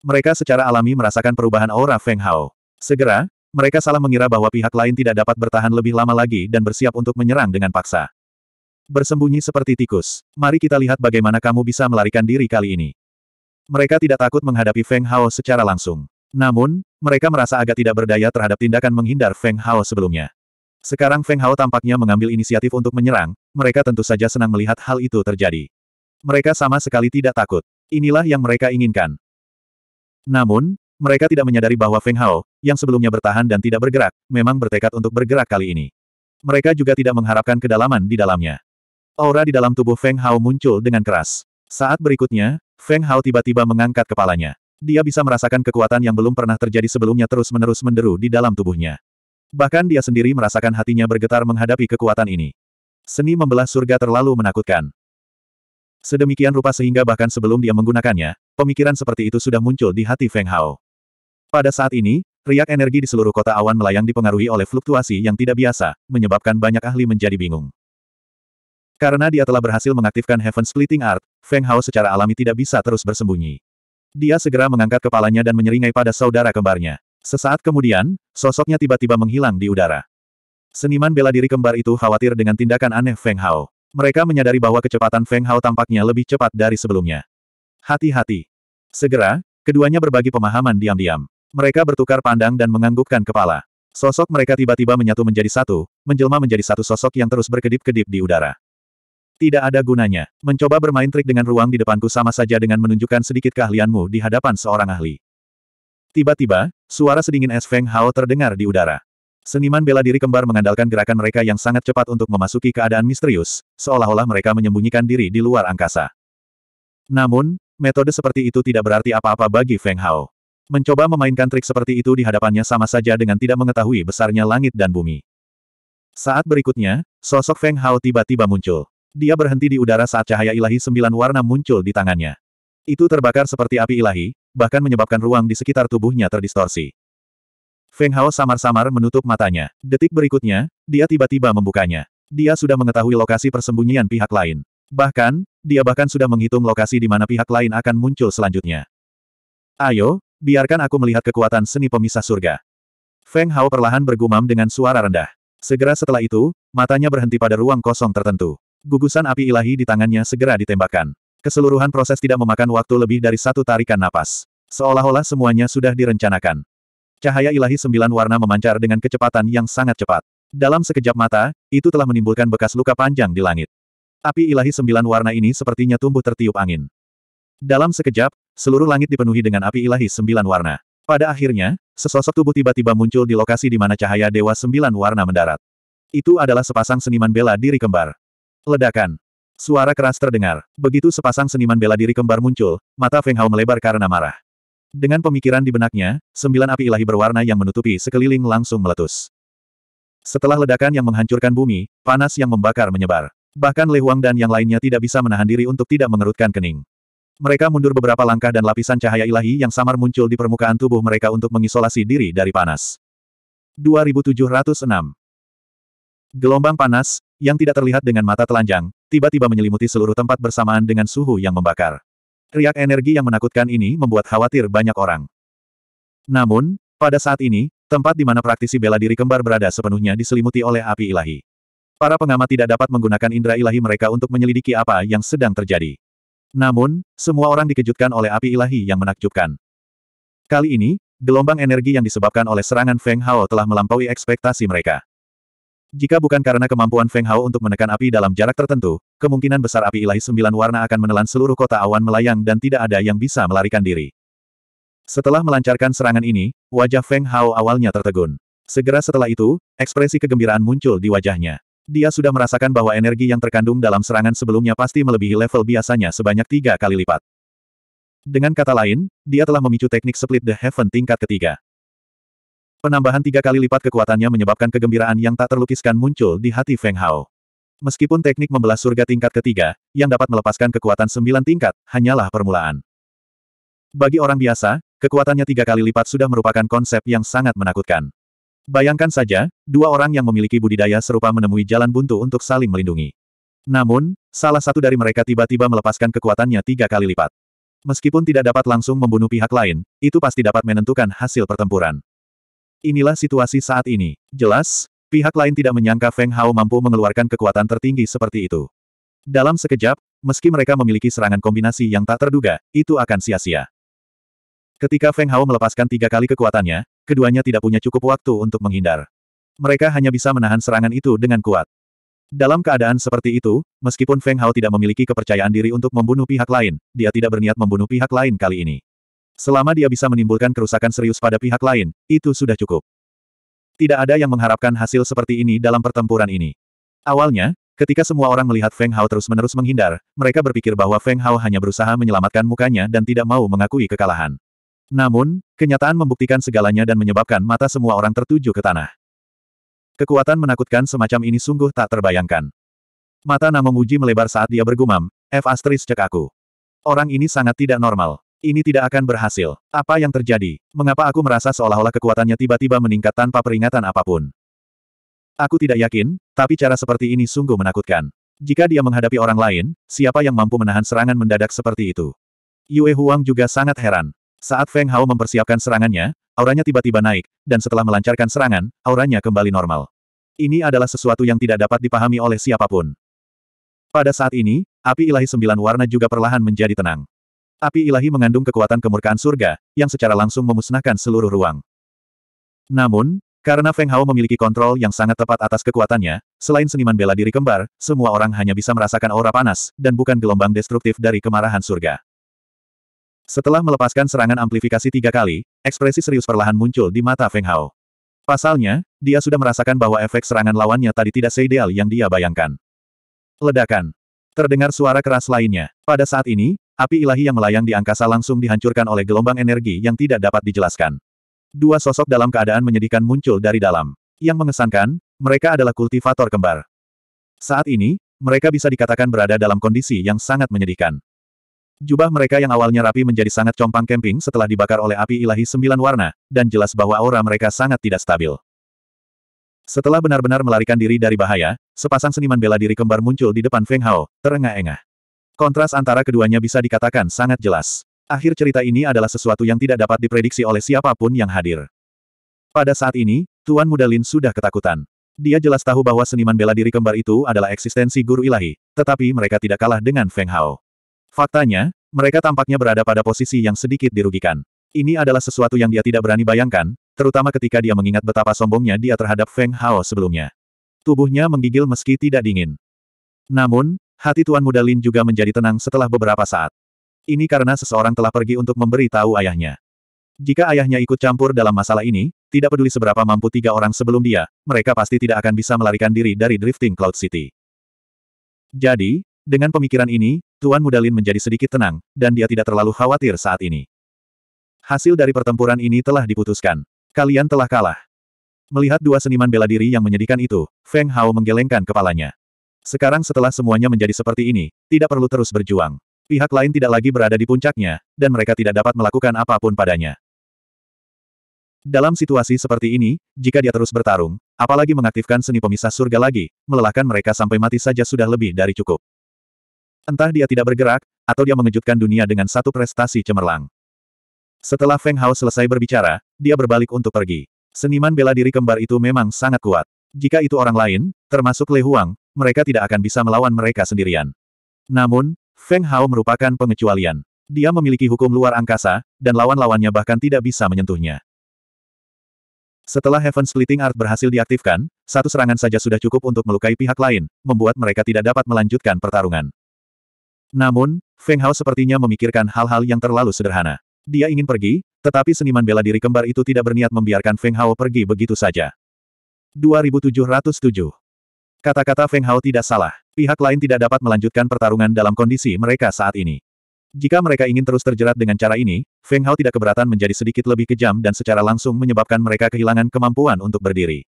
Mereka secara alami merasakan perubahan aura Feng Hao. Segera, mereka salah mengira bahwa pihak lain tidak dapat bertahan lebih lama lagi dan bersiap untuk menyerang dengan paksa. Bersembunyi seperti tikus. Mari kita lihat bagaimana kamu bisa melarikan diri kali ini. Mereka tidak takut menghadapi Feng Hao secara langsung. Namun, mereka merasa agak tidak berdaya terhadap tindakan menghindar Feng Hao sebelumnya. Sekarang Feng Hao tampaknya mengambil inisiatif untuk menyerang, mereka tentu saja senang melihat hal itu terjadi. Mereka sama sekali tidak takut. Inilah yang mereka inginkan. Namun, mereka tidak menyadari bahwa Feng Hao, yang sebelumnya bertahan dan tidak bergerak, memang bertekad untuk bergerak kali ini. Mereka juga tidak mengharapkan kedalaman di dalamnya. Aura di dalam tubuh Feng Hao muncul dengan keras. Saat berikutnya, Feng Hao tiba-tiba mengangkat kepalanya. Dia bisa merasakan kekuatan yang belum pernah terjadi sebelumnya terus-menerus menderu di dalam tubuhnya. Bahkan dia sendiri merasakan hatinya bergetar menghadapi kekuatan ini. Seni membelah surga terlalu menakutkan. Sedemikian rupa sehingga bahkan sebelum dia menggunakannya, pemikiran seperti itu sudah muncul di hati Feng Hao. Pada saat ini, riak energi di seluruh kota awan melayang dipengaruhi oleh fluktuasi yang tidak biasa, menyebabkan banyak ahli menjadi bingung. Karena dia telah berhasil mengaktifkan Heaven Splitting Art, Feng Hao secara alami tidak bisa terus bersembunyi. Dia segera mengangkat kepalanya dan menyeringai pada saudara kembarnya. Sesaat kemudian, sosoknya tiba-tiba menghilang di udara. Seniman bela diri kembar itu khawatir dengan tindakan aneh Feng Hao. Mereka menyadari bahwa kecepatan Feng Hao tampaknya lebih cepat dari sebelumnya. Hati-hati. Segera, keduanya berbagi pemahaman diam-diam. Mereka bertukar pandang dan menganggukkan kepala. Sosok mereka tiba-tiba menyatu menjadi satu, menjelma menjadi satu sosok yang terus berkedip-kedip di udara. Tidak ada gunanya. Mencoba bermain trik dengan ruang di depanku sama saja dengan menunjukkan sedikit keahlianmu di hadapan seorang ahli. Tiba-tiba, suara sedingin es Feng Hao terdengar di udara. Seniman bela diri kembar mengandalkan gerakan mereka yang sangat cepat untuk memasuki keadaan misterius, seolah-olah mereka menyembunyikan diri di luar angkasa. Namun, metode seperti itu tidak berarti apa-apa bagi Feng Hao. Mencoba memainkan trik seperti itu di hadapannya sama saja dengan tidak mengetahui besarnya langit dan bumi. Saat berikutnya, sosok Feng Hao tiba-tiba muncul. Dia berhenti di udara saat cahaya ilahi sembilan warna muncul di tangannya. Itu terbakar seperti api ilahi, bahkan menyebabkan ruang di sekitar tubuhnya terdistorsi. Feng Hao samar-samar menutup matanya. Detik berikutnya, dia tiba-tiba membukanya. Dia sudah mengetahui lokasi persembunyian pihak lain. Bahkan, dia bahkan sudah menghitung lokasi di mana pihak lain akan muncul selanjutnya. Ayo, biarkan aku melihat kekuatan seni pemisah surga. Feng Hao perlahan bergumam dengan suara rendah. Segera setelah itu, matanya berhenti pada ruang kosong tertentu. Gugusan api ilahi di tangannya segera ditembakkan. Keseluruhan proses tidak memakan waktu lebih dari satu tarikan napas. Seolah-olah semuanya sudah direncanakan. Cahaya ilahi sembilan warna memancar dengan kecepatan yang sangat cepat. Dalam sekejap mata, itu telah menimbulkan bekas luka panjang di langit. Api ilahi sembilan warna ini sepertinya tumbuh tertiup angin. Dalam sekejap, seluruh langit dipenuhi dengan api ilahi sembilan warna. Pada akhirnya, sesosok tubuh tiba-tiba muncul di lokasi di mana cahaya Dewa Sembilan Warna mendarat. Itu adalah sepasang seniman bela diri kembar. Ledakan. Suara keras terdengar. Begitu sepasang seniman bela diri kembar muncul, mata Feng Hao melebar karena marah. Dengan pemikiran di benaknya, sembilan api ilahi berwarna yang menutupi sekeliling langsung meletus. Setelah ledakan yang menghancurkan bumi, panas yang membakar menyebar. Bahkan Le Huang dan yang lainnya tidak bisa menahan diri untuk tidak mengerutkan kening. Mereka mundur beberapa langkah dan lapisan cahaya ilahi yang samar muncul di permukaan tubuh mereka untuk mengisolasi diri dari panas. 2706 Gelombang panas, yang tidak terlihat dengan mata telanjang, tiba-tiba menyelimuti seluruh tempat bersamaan dengan suhu yang membakar. Riak energi yang menakutkan ini membuat khawatir banyak orang. Namun, pada saat ini, tempat di mana praktisi bela diri kembar berada sepenuhnya diselimuti oleh api ilahi. Para pengamat tidak dapat menggunakan indera ilahi mereka untuk menyelidiki apa yang sedang terjadi. Namun, semua orang dikejutkan oleh api ilahi yang menakjubkan. Kali ini, gelombang energi yang disebabkan oleh serangan Feng Hao telah melampaui ekspektasi mereka. Jika bukan karena kemampuan Feng Hao untuk menekan api dalam jarak tertentu, kemungkinan besar api ilahi sembilan warna akan menelan seluruh kota awan melayang dan tidak ada yang bisa melarikan diri. Setelah melancarkan serangan ini, wajah Feng Hao awalnya tertegun. Segera setelah itu, ekspresi kegembiraan muncul di wajahnya. Dia sudah merasakan bahwa energi yang terkandung dalam serangan sebelumnya pasti melebihi level biasanya sebanyak tiga kali lipat. Dengan kata lain, dia telah memicu teknik split the heaven tingkat ketiga. Penambahan tiga kali lipat kekuatannya menyebabkan kegembiraan yang tak terlukiskan muncul di hati Feng Hao. Meskipun teknik membelah surga tingkat ketiga, yang dapat melepaskan kekuatan sembilan tingkat, hanyalah permulaan. Bagi orang biasa, kekuatannya tiga kali lipat sudah merupakan konsep yang sangat menakutkan. Bayangkan saja, dua orang yang memiliki budidaya serupa menemui jalan buntu untuk saling melindungi. Namun, salah satu dari mereka tiba-tiba melepaskan kekuatannya tiga kali lipat. Meskipun tidak dapat langsung membunuh pihak lain, itu pasti dapat menentukan hasil pertempuran. Inilah situasi saat ini. Jelas, pihak lain tidak menyangka Feng Hao mampu mengeluarkan kekuatan tertinggi seperti itu. Dalam sekejap, meski mereka memiliki serangan kombinasi yang tak terduga, itu akan sia-sia. Ketika Feng Hao melepaskan tiga kali kekuatannya, keduanya tidak punya cukup waktu untuk menghindar. Mereka hanya bisa menahan serangan itu dengan kuat. Dalam keadaan seperti itu, meskipun Feng Hao tidak memiliki kepercayaan diri untuk membunuh pihak lain, dia tidak berniat membunuh pihak lain kali ini. Selama dia bisa menimbulkan kerusakan serius pada pihak lain, itu sudah cukup. Tidak ada yang mengharapkan hasil seperti ini dalam pertempuran ini. Awalnya, ketika semua orang melihat Feng Hao terus-menerus menghindar, mereka berpikir bahwa Feng Hao hanya berusaha menyelamatkan mukanya dan tidak mau mengakui kekalahan. Namun, kenyataan membuktikan segalanya dan menyebabkan mata semua orang tertuju ke tanah. Kekuatan menakutkan semacam ini sungguh tak terbayangkan. Mata Namo Muji melebar saat dia bergumam, F Astris cek aku. Orang ini sangat tidak normal. Ini tidak akan berhasil. Apa yang terjadi? Mengapa aku merasa seolah-olah kekuatannya tiba-tiba meningkat tanpa peringatan apapun? Aku tidak yakin, tapi cara seperti ini sungguh menakutkan. Jika dia menghadapi orang lain, siapa yang mampu menahan serangan mendadak seperti itu? Yue Huang juga sangat heran. Saat Feng Hao mempersiapkan serangannya, auranya tiba-tiba naik, dan setelah melancarkan serangan, auranya kembali normal. Ini adalah sesuatu yang tidak dapat dipahami oleh siapapun. Pada saat ini, api ilahi sembilan warna juga perlahan menjadi tenang. Api ilahi mengandung kekuatan kemurkaan surga, yang secara langsung memusnahkan seluruh ruang. Namun, karena Feng Hao memiliki kontrol yang sangat tepat atas kekuatannya, selain seniman bela diri kembar, semua orang hanya bisa merasakan aura panas, dan bukan gelombang destruktif dari kemarahan surga. Setelah melepaskan serangan amplifikasi tiga kali, ekspresi serius perlahan muncul di mata Feng Hao. Pasalnya, dia sudah merasakan bahwa efek serangan lawannya tadi tidak seideal yang dia bayangkan. Ledakan. Terdengar suara keras lainnya. Pada saat ini, Api ilahi yang melayang di angkasa langsung dihancurkan oleh gelombang energi yang tidak dapat dijelaskan. Dua sosok dalam keadaan menyedihkan muncul dari dalam. Yang mengesankan, mereka adalah kultivator kembar. Saat ini, mereka bisa dikatakan berada dalam kondisi yang sangat menyedihkan. Jubah mereka yang awalnya rapi menjadi sangat compang camping setelah dibakar oleh api ilahi sembilan warna, dan jelas bahwa aura mereka sangat tidak stabil. Setelah benar-benar melarikan diri dari bahaya, sepasang seniman bela diri kembar muncul di depan Feng Hao, terengah-engah. Kontras antara keduanya bisa dikatakan sangat jelas. Akhir cerita ini adalah sesuatu yang tidak dapat diprediksi oleh siapapun yang hadir. Pada saat ini, Tuan Muda Lin sudah ketakutan. Dia jelas tahu bahwa seniman bela diri kembar itu adalah eksistensi guru ilahi, tetapi mereka tidak kalah dengan Feng Hao. Faktanya, mereka tampaknya berada pada posisi yang sedikit dirugikan. Ini adalah sesuatu yang dia tidak berani bayangkan, terutama ketika dia mengingat betapa sombongnya dia terhadap Feng Hao sebelumnya. Tubuhnya menggigil meski tidak dingin. Namun, Hati Tuan Muda Lin juga menjadi tenang setelah beberapa saat. Ini karena seseorang telah pergi untuk memberi tahu ayahnya. Jika ayahnya ikut campur dalam masalah ini, tidak peduli seberapa mampu tiga orang sebelum dia, mereka pasti tidak akan bisa melarikan diri dari drifting Cloud City. Jadi, dengan pemikiran ini, Tuan Muda Lin menjadi sedikit tenang, dan dia tidak terlalu khawatir saat ini. Hasil dari pertempuran ini telah diputuskan. Kalian telah kalah. Melihat dua seniman bela diri yang menyedihkan itu, Feng Hao menggelengkan kepalanya. Sekarang setelah semuanya menjadi seperti ini, tidak perlu terus berjuang. Pihak lain tidak lagi berada di puncaknya, dan mereka tidak dapat melakukan apapun padanya. Dalam situasi seperti ini, jika dia terus bertarung, apalagi mengaktifkan seni pemisah surga lagi, melelahkan mereka sampai mati saja sudah lebih dari cukup. Entah dia tidak bergerak, atau dia mengejutkan dunia dengan satu prestasi cemerlang. Setelah Feng Hao selesai berbicara, dia berbalik untuk pergi. Seniman bela diri kembar itu memang sangat kuat. Jika itu orang lain, termasuk Le Huang, mereka tidak akan bisa melawan mereka sendirian. Namun, Feng Hao merupakan pengecualian. Dia memiliki hukum luar angkasa, dan lawan-lawannya bahkan tidak bisa menyentuhnya. Setelah Heaven Splitting Art berhasil diaktifkan, satu serangan saja sudah cukup untuk melukai pihak lain, membuat mereka tidak dapat melanjutkan pertarungan. Namun, Feng Hao sepertinya memikirkan hal-hal yang terlalu sederhana. Dia ingin pergi, tetapi seniman bela diri kembar itu tidak berniat membiarkan Feng Hao pergi begitu saja. 2707. Kata-kata Feng Hao tidak salah. Pihak lain tidak dapat melanjutkan pertarungan dalam kondisi mereka saat ini. Jika mereka ingin terus terjerat dengan cara ini, Feng Hao tidak keberatan menjadi sedikit lebih kejam dan secara langsung menyebabkan mereka kehilangan kemampuan untuk berdiri.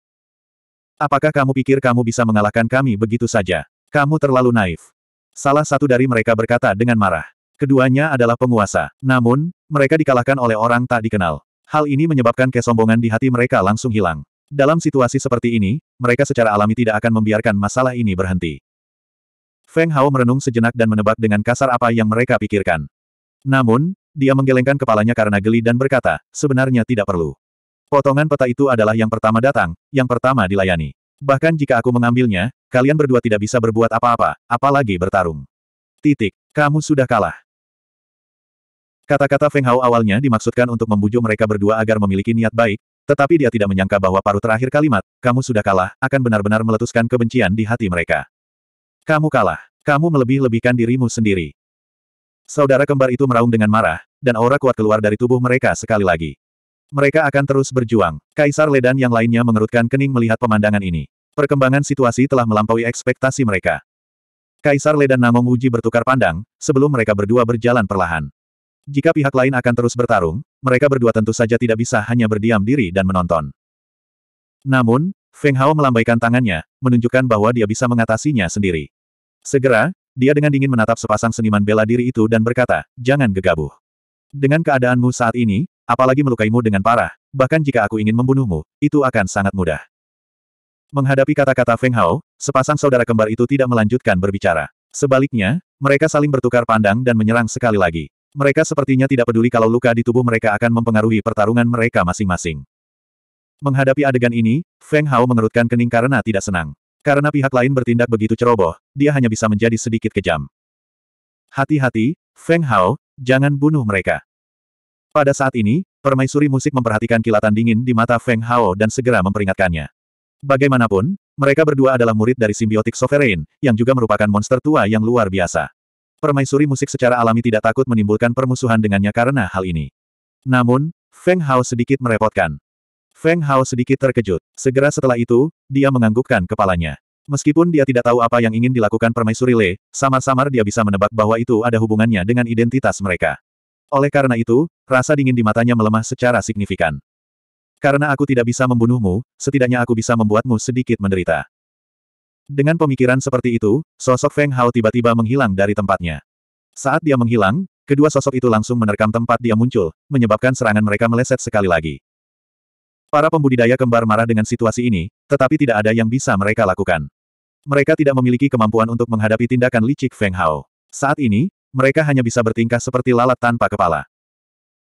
Apakah kamu pikir kamu bisa mengalahkan kami begitu saja? Kamu terlalu naif. Salah satu dari mereka berkata dengan marah. Keduanya adalah penguasa. Namun, mereka dikalahkan oleh orang tak dikenal. Hal ini menyebabkan kesombongan di hati mereka langsung hilang. Dalam situasi seperti ini, mereka secara alami tidak akan membiarkan masalah ini berhenti. Feng Hao merenung sejenak dan menebak dengan kasar apa yang mereka pikirkan. Namun, dia menggelengkan kepalanya karena geli dan berkata, sebenarnya tidak perlu. Potongan peta itu adalah yang pertama datang, yang pertama dilayani. Bahkan jika aku mengambilnya, kalian berdua tidak bisa berbuat apa-apa, apalagi bertarung. Titik, kamu sudah kalah. Kata-kata Feng Hao awalnya dimaksudkan untuk membujuk mereka berdua agar memiliki niat baik, tetapi dia tidak menyangka bahwa paruh terakhir kalimat, kamu sudah kalah, akan benar-benar meletuskan kebencian di hati mereka. Kamu kalah. Kamu melebih-lebihkan dirimu sendiri. Saudara kembar itu meraung dengan marah, dan aura kuat keluar dari tubuh mereka sekali lagi. Mereka akan terus berjuang. Kaisar Ledan yang lainnya mengerutkan kening melihat pemandangan ini. Perkembangan situasi telah melampaui ekspektasi mereka. Kaisar Ledan Namong Uji bertukar pandang, sebelum mereka berdua berjalan perlahan. Jika pihak lain akan terus bertarung, mereka berdua tentu saja tidak bisa hanya berdiam diri dan menonton. Namun, Feng Hao melambaikan tangannya, menunjukkan bahwa dia bisa mengatasinya sendiri. Segera, dia dengan dingin menatap sepasang seniman bela diri itu dan berkata, jangan gegabah. Dengan keadaanmu saat ini, apalagi melukaimu dengan parah, bahkan jika aku ingin membunuhmu, itu akan sangat mudah. Menghadapi kata-kata Feng Hao, sepasang saudara kembar itu tidak melanjutkan berbicara. Sebaliknya, mereka saling bertukar pandang dan menyerang sekali lagi. Mereka sepertinya tidak peduli kalau luka di tubuh mereka akan mempengaruhi pertarungan mereka masing-masing. Menghadapi adegan ini, Feng Hao mengerutkan kening karena tidak senang. Karena pihak lain bertindak begitu ceroboh, dia hanya bisa menjadi sedikit kejam. Hati-hati, Feng Hao, jangan bunuh mereka. Pada saat ini, permaisuri musik memperhatikan kilatan dingin di mata Feng Hao dan segera memperingatkannya. Bagaimanapun, mereka berdua adalah murid dari simbiotik Sovereign, yang juga merupakan monster tua yang luar biasa. Permaisuri musik secara alami tidak takut menimbulkan permusuhan dengannya karena hal ini. Namun, Feng Hao sedikit merepotkan. Feng Hao sedikit terkejut. Segera setelah itu, dia menganggukkan kepalanya. Meskipun dia tidak tahu apa yang ingin dilakukan permaisuri Le, samar-samar dia bisa menebak bahwa itu ada hubungannya dengan identitas mereka. Oleh karena itu, rasa dingin di matanya melemah secara signifikan. Karena aku tidak bisa membunuhmu, setidaknya aku bisa membuatmu sedikit menderita. Dengan pemikiran seperti itu, sosok Feng Hao tiba-tiba menghilang dari tempatnya. Saat dia menghilang, kedua sosok itu langsung menerkam tempat dia muncul, menyebabkan serangan mereka meleset sekali lagi. Para pembudidaya kembar marah dengan situasi ini, tetapi tidak ada yang bisa mereka lakukan. Mereka tidak memiliki kemampuan untuk menghadapi tindakan licik Feng Hao. Saat ini, mereka hanya bisa bertingkah seperti lalat tanpa kepala.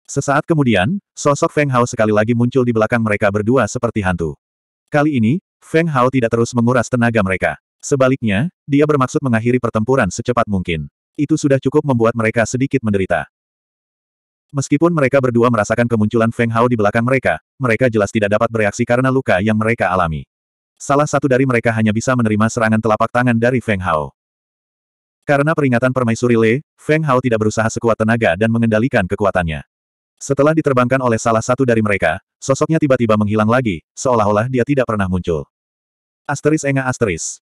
Sesaat kemudian, sosok Feng Hao sekali lagi muncul di belakang mereka berdua seperti hantu. Kali ini, Feng Hao tidak terus menguras tenaga mereka. Sebaliknya, dia bermaksud mengakhiri pertempuran secepat mungkin. Itu sudah cukup membuat mereka sedikit menderita. Meskipun mereka berdua merasakan kemunculan Feng Hao di belakang mereka, mereka jelas tidak dapat bereaksi karena luka yang mereka alami. Salah satu dari mereka hanya bisa menerima serangan telapak tangan dari Feng Hao. Karena peringatan permaisuri Le, Feng Hao tidak berusaha sekuat tenaga dan mengendalikan kekuatannya. Setelah diterbangkan oleh salah satu dari mereka, sosoknya tiba-tiba menghilang lagi, seolah-olah dia tidak pernah muncul. Asteris Enga Asteris.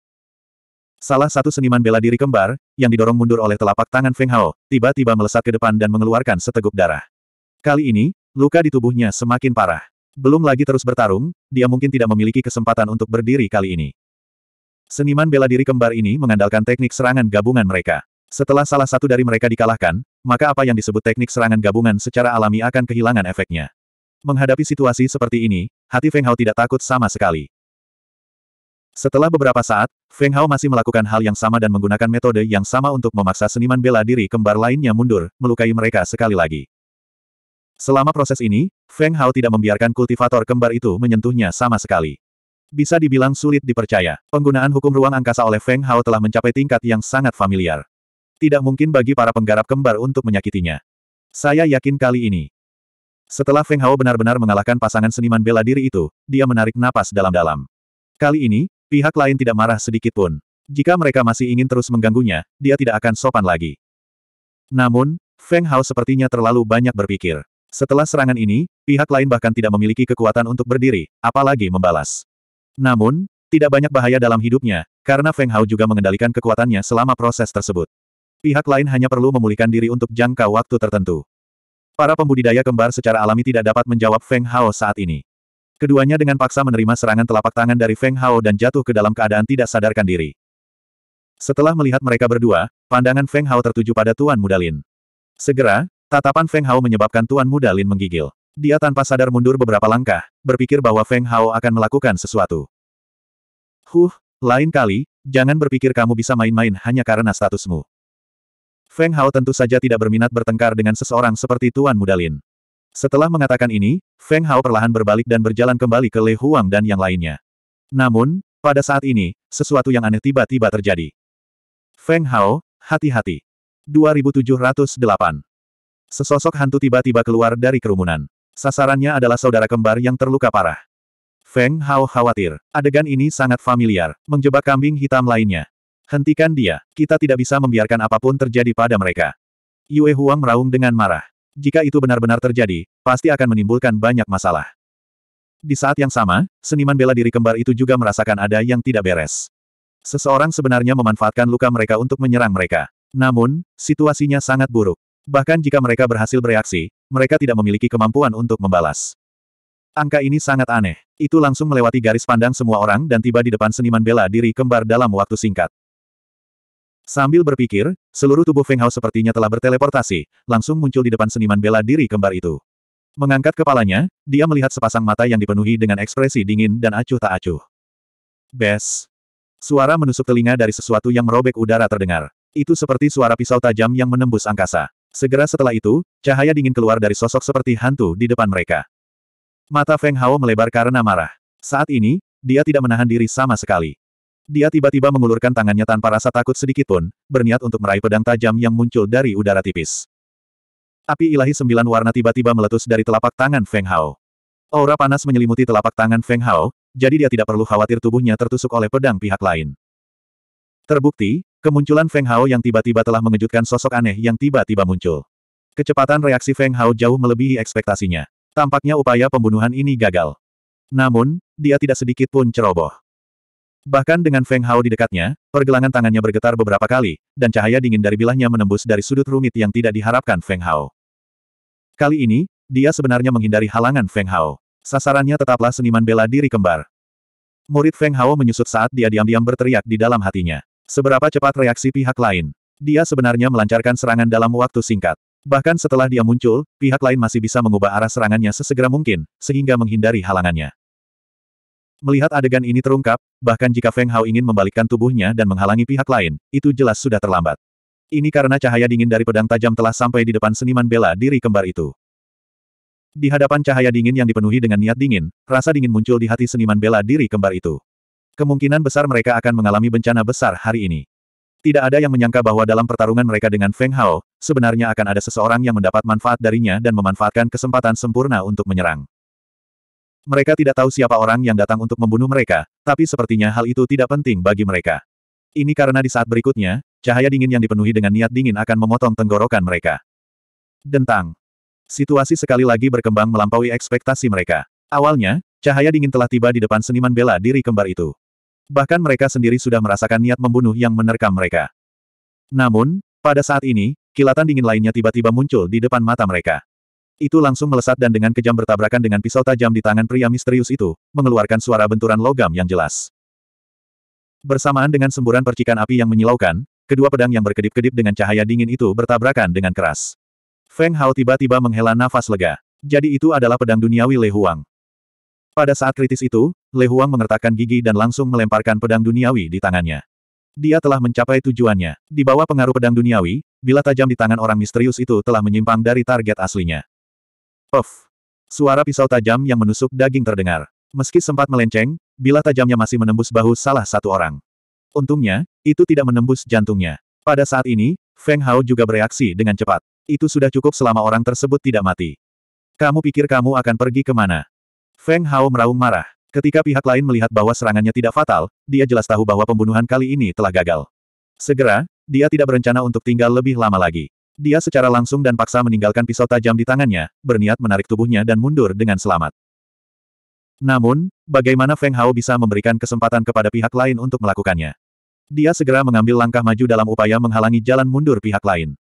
Salah satu seniman bela diri kembar, yang didorong mundur oleh telapak tangan Feng Hao, tiba-tiba melesat ke depan dan mengeluarkan seteguk darah. Kali ini, luka di tubuhnya semakin parah. Belum lagi terus bertarung, dia mungkin tidak memiliki kesempatan untuk berdiri kali ini. Seniman bela diri kembar ini mengandalkan teknik serangan gabungan mereka. Setelah salah satu dari mereka dikalahkan, maka apa yang disebut teknik serangan gabungan secara alami akan kehilangan efeknya. Menghadapi situasi seperti ini, hati Feng Hao tidak takut sama sekali. Setelah beberapa saat, Feng Hao masih melakukan hal yang sama dan menggunakan metode yang sama untuk memaksa seniman bela diri kembar lainnya mundur, melukai mereka sekali lagi. Selama proses ini, Feng Hao tidak membiarkan kultivator kembar itu menyentuhnya sama sekali. Bisa dibilang sulit dipercaya. Penggunaan hukum ruang angkasa oleh Feng Hao telah mencapai tingkat yang sangat familiar. Tidak mungkin bagi para penggarap kembar untuk menyakitinya. Saya yakin kali ini. Setelah Feng Hao benar-benar mengalahkan pasangan seniman bela diri itu, dia menarik napas dalam-dalam. Kali ini, Pihak lain tidak marah sedikit pun. Jika mereka masih ingin terus mengganggunya, dia tidak akan sopan lagi. Namun, Feng Hao sepertinya terlalu banyak berpikir. Setelah serangan ini, pihak lain bahkan tidak memiliki kekuatan untuk berdiri, apalagi membalas. Namun, tidak banyak bahaya dalam hidupnya, karena Feng Hao juga mengendalikan kekuatannya selama proses tersebut. Pihak lain hanya perlu memulihkan diri untuk jangka waktu tertentu. Para pembudidaya kembar secara alami tidak dapat menjawab Feng Hao saat ini. Keduanya dengan paksa menerima serangan telapak tangan dari Feng Hao dan jatuh ke dalam keadaan tidak sadarkan diri. Setelah melihat mereka berdua, pandangan Feng Hao tertuju pada Tuan Muda Lin. Segera, tatapan Feng Hao menyebabkan Tuan Muda Lin menggigil. Dia tanpa sadar mundur beberapa langkah, berpikir bahwa Feng Hao akan melakukan sesuatu. Huh, lain kali, jangan berpikir kamu bisa main-main hanya karena statusmu. Feng Hao tentu saja tidak berminat bertengkar dengan seseorang seperti Tuan Muda Lin. Setelah mengatakan ini, Feng Hao perlahan berbalik dan berjalan kembali ke Le Huang dan yang lainnya. Namun, pada saat ini, sesuatu yang aneh tiba-tiba terjadi. Feng Hao, hati-hati. 2708 Sesosok hantu tiba-tiba keluar dari kerumunan. Sasarannya adalah saudara kembar yang terluka parah. Feng Hao khawatir. Adegan ini sangat familiar, menjebak kambing hitam lainnya. Hentikan dia, kita tidak bisa membiarkan apapun terjadi pada mereka. Yue Huang meraung dengan marah. Jika itu benar-benar terjadi, pasti akan menimbulkan banyak masalah. Di saat yang sama, seniman bela diri kembar itu juga merasakan ada yang tidak beres. Seseorang sebenarnya memanfaatkan luka mereka untuk menyerang mereka. Namun, situasinya sangat buruk. Bahkan jika mereka berhasil bereaksi, mereka tidak memiliki kemampuan untuk membalas. Angka ini sangat aneh. Itu langsung melewati garis pandang semua orang dan tiba di depan seniman bela diri kembar dalam waktu singkat. Sambil berpikir, seluruh tubuh Feng Hao sepertinya telah berteleportasi, langsung muncul di depan seniman bela diri kembar itu. Mengangkat kepalanya, dia melihat sepasang mata yang dipenuhi dengan ekspresi dingin dan acuh tak acuh. Bes. Suara menusuk telinga dari sesuatu yang merobek udara terdengar. Itu seperti suara pisau tajam yang menembus angkasa. Segera setelah itu, cahaya dingin keluar dari sosok seperti hantu di depan mereka. Mata Feng Hao melebar karena marah. Saat ini, dia tidak menahan diri sama sekali. Dia tiba-tiba mengulurkan tangannya tanpa rasa takut sedikitpun, berniat untuk meraih pedang tajam yang muncul dari udara tipis. Api ilahi sembilan warna tiba-tiba meletus dari telapak tangan Feng Hao. Aura panas menyelimuti telapak tangan Feng Hao, jadi dia tidak perlu khawatir tubuhnya tertusuk oleh pedang pihak lain. Terbukti, kemunculan Feng Hao yang tiba-tiba telah mengejutkan sosok aneh yang tiba-tiba muncul. Kecepatan reaksi Feng Hao jauh melebihi ekspektasinya. Tampaknya upaya pembunuhan ini gagal. Namun, dia tidak sedikit pun ceroboh. Bahkan dengan Feng Hao di dekatnya, pergelangan tangannya bergetar beberapa kali, dan cahaya dingin dari bilahnya menembus dari sudut rumit yang tidak diharapkan Feng Hao. Kali ini, dia sebenarnya menghindari halangan Feng Hao. Sasarannya tetaplah seniman bela diri kembar. Murid Feng Hao menyusut saat dia diam-diam berteriak di dalam hatinya. Seberapa cepat reaksi pihak lain? Dia sebenarnya melancarkan serangan dalam waktu singkat. Bahkan setelah dia muncul, pihak lain masih bisa mengubah arah serangannya sesegera mungkin, sehingga menghindari halangannya. Melihat adegan ini terungkap, bahkan jika Feng Hao ingin membalikkan tubuhnya dan menghalangi pihak lain, itu jelas sudah terlambat. Ini karena cahaya dingin dari pedang tajam telah sampai di depan seniman bela diri kembar itu. Di hadapan cahaya dingin yang dipenuhi dengan niat dingin, rasa dingin muncul di hati seniman bela diri kembar itu. Kemungkinan besar mereka akan mengalami bencana besar hari ini. Tidak ada yang menyangka bahwa dalam pertarungan mereka dengan Feng Hao, sebenarnya akan ada seseorang yang mendapat manfaat darinya dan memanfaatkan kesempatan sempurna untuk menyerang. Mereka tidak tahu siapa orang yang datang untuk membunuh mereka, tapi sepertinya hal itu tidak penting bagi mereka. Ini karena di saat berikutnya, cahaya dingin yang dipenuhi dengan niat dingin akan memotong tenggorokan mereka. Dentang. Situasi sekali lagi berkembang melampaui ekspektasi mereka. Awalnya, cahaya dingin telah tiba di depan seniman bela diri kembar itu. Bahkan mereka sendiri sudah merasakan niat membunuh yang menerkam mereka. Namun, pada saat ini, kilatan dingin lainnya tiba-tiba muncul di depan mata mereka itu langsung melesat dan dengan kejam bertabrakan dengan pisau tajam di tangan pria misterius itu, mengeluarkan suara benturan logam yang jelas. Bersamaan dengan semburan percikan api yang menyilaukan, kedua pedang yang berkedip-kedip dengan cahaya dingin itu bertabrakan dengan keras. Feng Hao tiba-tiba menghela nafas lega. Jadi itu adalah pedang duniawi Le Huang. Pada saat kritis itu, Le Huang mengertakkan gigi dan langsung melemparkan pedang duniawi di tangannya. Dia telah mencapai tujuannya. Di bawah pengaruh pedang duniawi, bila tajam di tangan orang misterius itu telah menyimpang dari target aslinya. Of! Suara pisau tajam yang menusuk daging terdengar. Meski sempat melenceng, bila tajamnya masih menembus bahu salah satu orang. Untungnya, itu tidak menembus jantungnya. Pada saat ini, Feng Hao juga bereaksi dengan cepat. Itu sudah cukup selama orang tersebut tidak mati. Kamu pikir kamu akan pergi kemana? Feng Hao meraung marah. Ketika pihak lain melihat bahwa serangannya tidak fatal, dia jelas tahu bahwa pembunuhan kali ini telah gagal. Segera, dia tidak berencana untuk tinggal lebih lama lagi. Dia secara langsung dan paksa meninggalkan pisau tajam di tangannya, berniat menarik tubuhnya dan mundur dengan selamat. Namun, bagaimana Feng Hao bisa memberikan kesempatan kepada pihak lain untuk melakukannya? Dia segera mengambil langkah maju dalam upaya menghalangi jalan mundur pihak lain.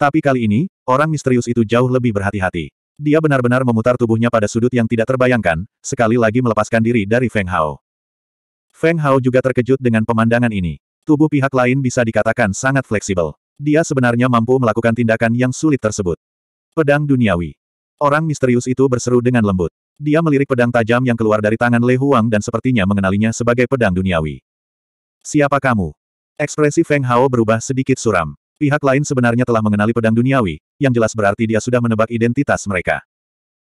Tapi kali ini, orang misterius itu jauh lebih berhati-hati. Dia benar-benar memutar tubuhnya pada sudut yang tidak terbayangkan, sekali lagi melepaskan diri dari Feng Hao. Feng Hao juga terkejut dengan pemandangan ini. Tubuh pihak lain bisa dikatakan sangat fleksibel. Dia sebenarnya mampu melakukan tindakan yang sulit tersebut. Pedang duniawi. Orang misterius itu berseru dengan lembut. Dia melirik pedang tajam yang keluar dari tangan Le Huang dan sepertinya mengenalinya sebagai pedang duniawi. Siapa kamu? Ekspresi Feng Hao berubah sedikit suram. Pihak lain sebenarnya telah mengenali pedang duniawi, yang jelas berarti dia sudah menebak identitas mereka.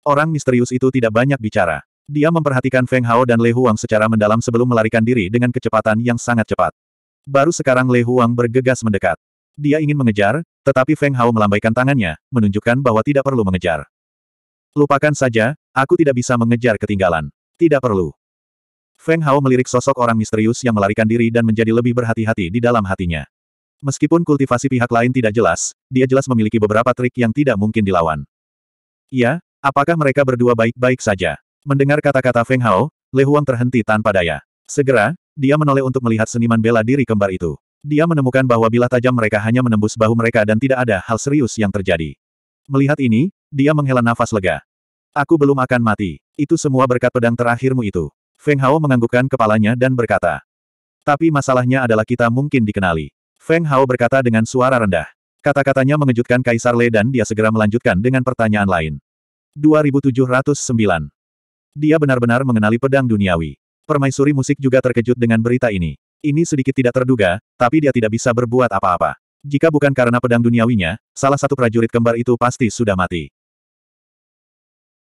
Orang misterius itu tidak banyak bicara. Dia memperhatikan Feng Hao dan Le Huang secara mendalam sebelum melarikan diri dengan kecepatan yang sangat cepat. Baru sekarang Le Huang bergegas mendekat. Dia ingin mengejar, tetapi Feng Hao melambaikan tangannya, menunjukkan bahwa tidak perlu mengejar. Lupakan saja, aku tidak bisa mengejar ketinggalan. Tidak perlu. Feng Hao melirik sosok orang misterius yang melarikan diri dan menjadi lebih berhati-hati di dalam hatinya. Meskipun kultivasi pihak lain tidak jelas, dia jelas memiliki beberapa trik yang tidak mungkin dilawan. Ya, apakah mereka berdua baik-baik saja? Mendengar kata-kata Feng Hao, Le Huang terhenti tanpa daya. Segera, dia menoleh untuk melihat seniman bela diri kembar itu. Dia menemukan bahwa bila tajam mereka hanya menembus bahu mereka dan tidak ada hal serius yang terjadi. Melihat ini, dia menghela nafas lega. Aku belum akan mati. Itu semua berkat pedang terakhirmu itu. Feng Hao menganggukkan kepalanya dan berkata. Tapi masalahnya adalah kita mungkin dikenali. Feng Hao berkata dengan suara rendah. Kata-katanya mengejutkan Kaisar Le dan dia segera melanjutkan dengan pertanyaan lain. 2709. Dia benar-benar mengenali pedang duniawi. Permaisuri musik juga terkejut dengan berita ini. Ini sedikit tidak terduga, tapi dia tidak bisa berbuat apa-apa. Jika bukan karena pedang duniawinya, salah satu prajurit kembar itu pasti sudah mati.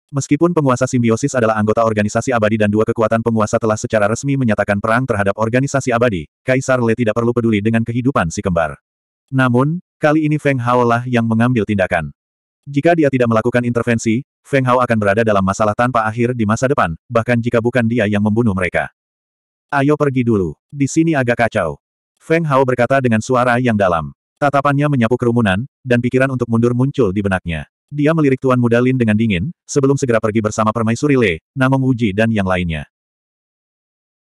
Meskipun penguasa simbiosis adalah anggota organisasi abadi dan dua kekuatan penguasa telah secara resmi menyatakan perang terhadap organisasi abadi, Kaisar Le tidak perlu peduli dengan kehidupan si kembar. Namun, kali ini Feng Hao lah yang mengambil tindakan. Jika dia tidak melakukan intervensi, Feng Hao akan berada dalam masalah tanpa akhir di masa depan, bahkan jika bukan dia yang membunuh mereka. Ayo pergi dulu. Di sini agak kacau. Feng Hao berkata dengan suara yang dalam. Tatapannya menyapu kerumunan, dan pikiran untuk mundur muncul di benaknya. Dia melirik Tuan Muda Lin dengan dingin, sebelum segera pergi bersama permaisuri Le, Namong Uji dan yang lainnya.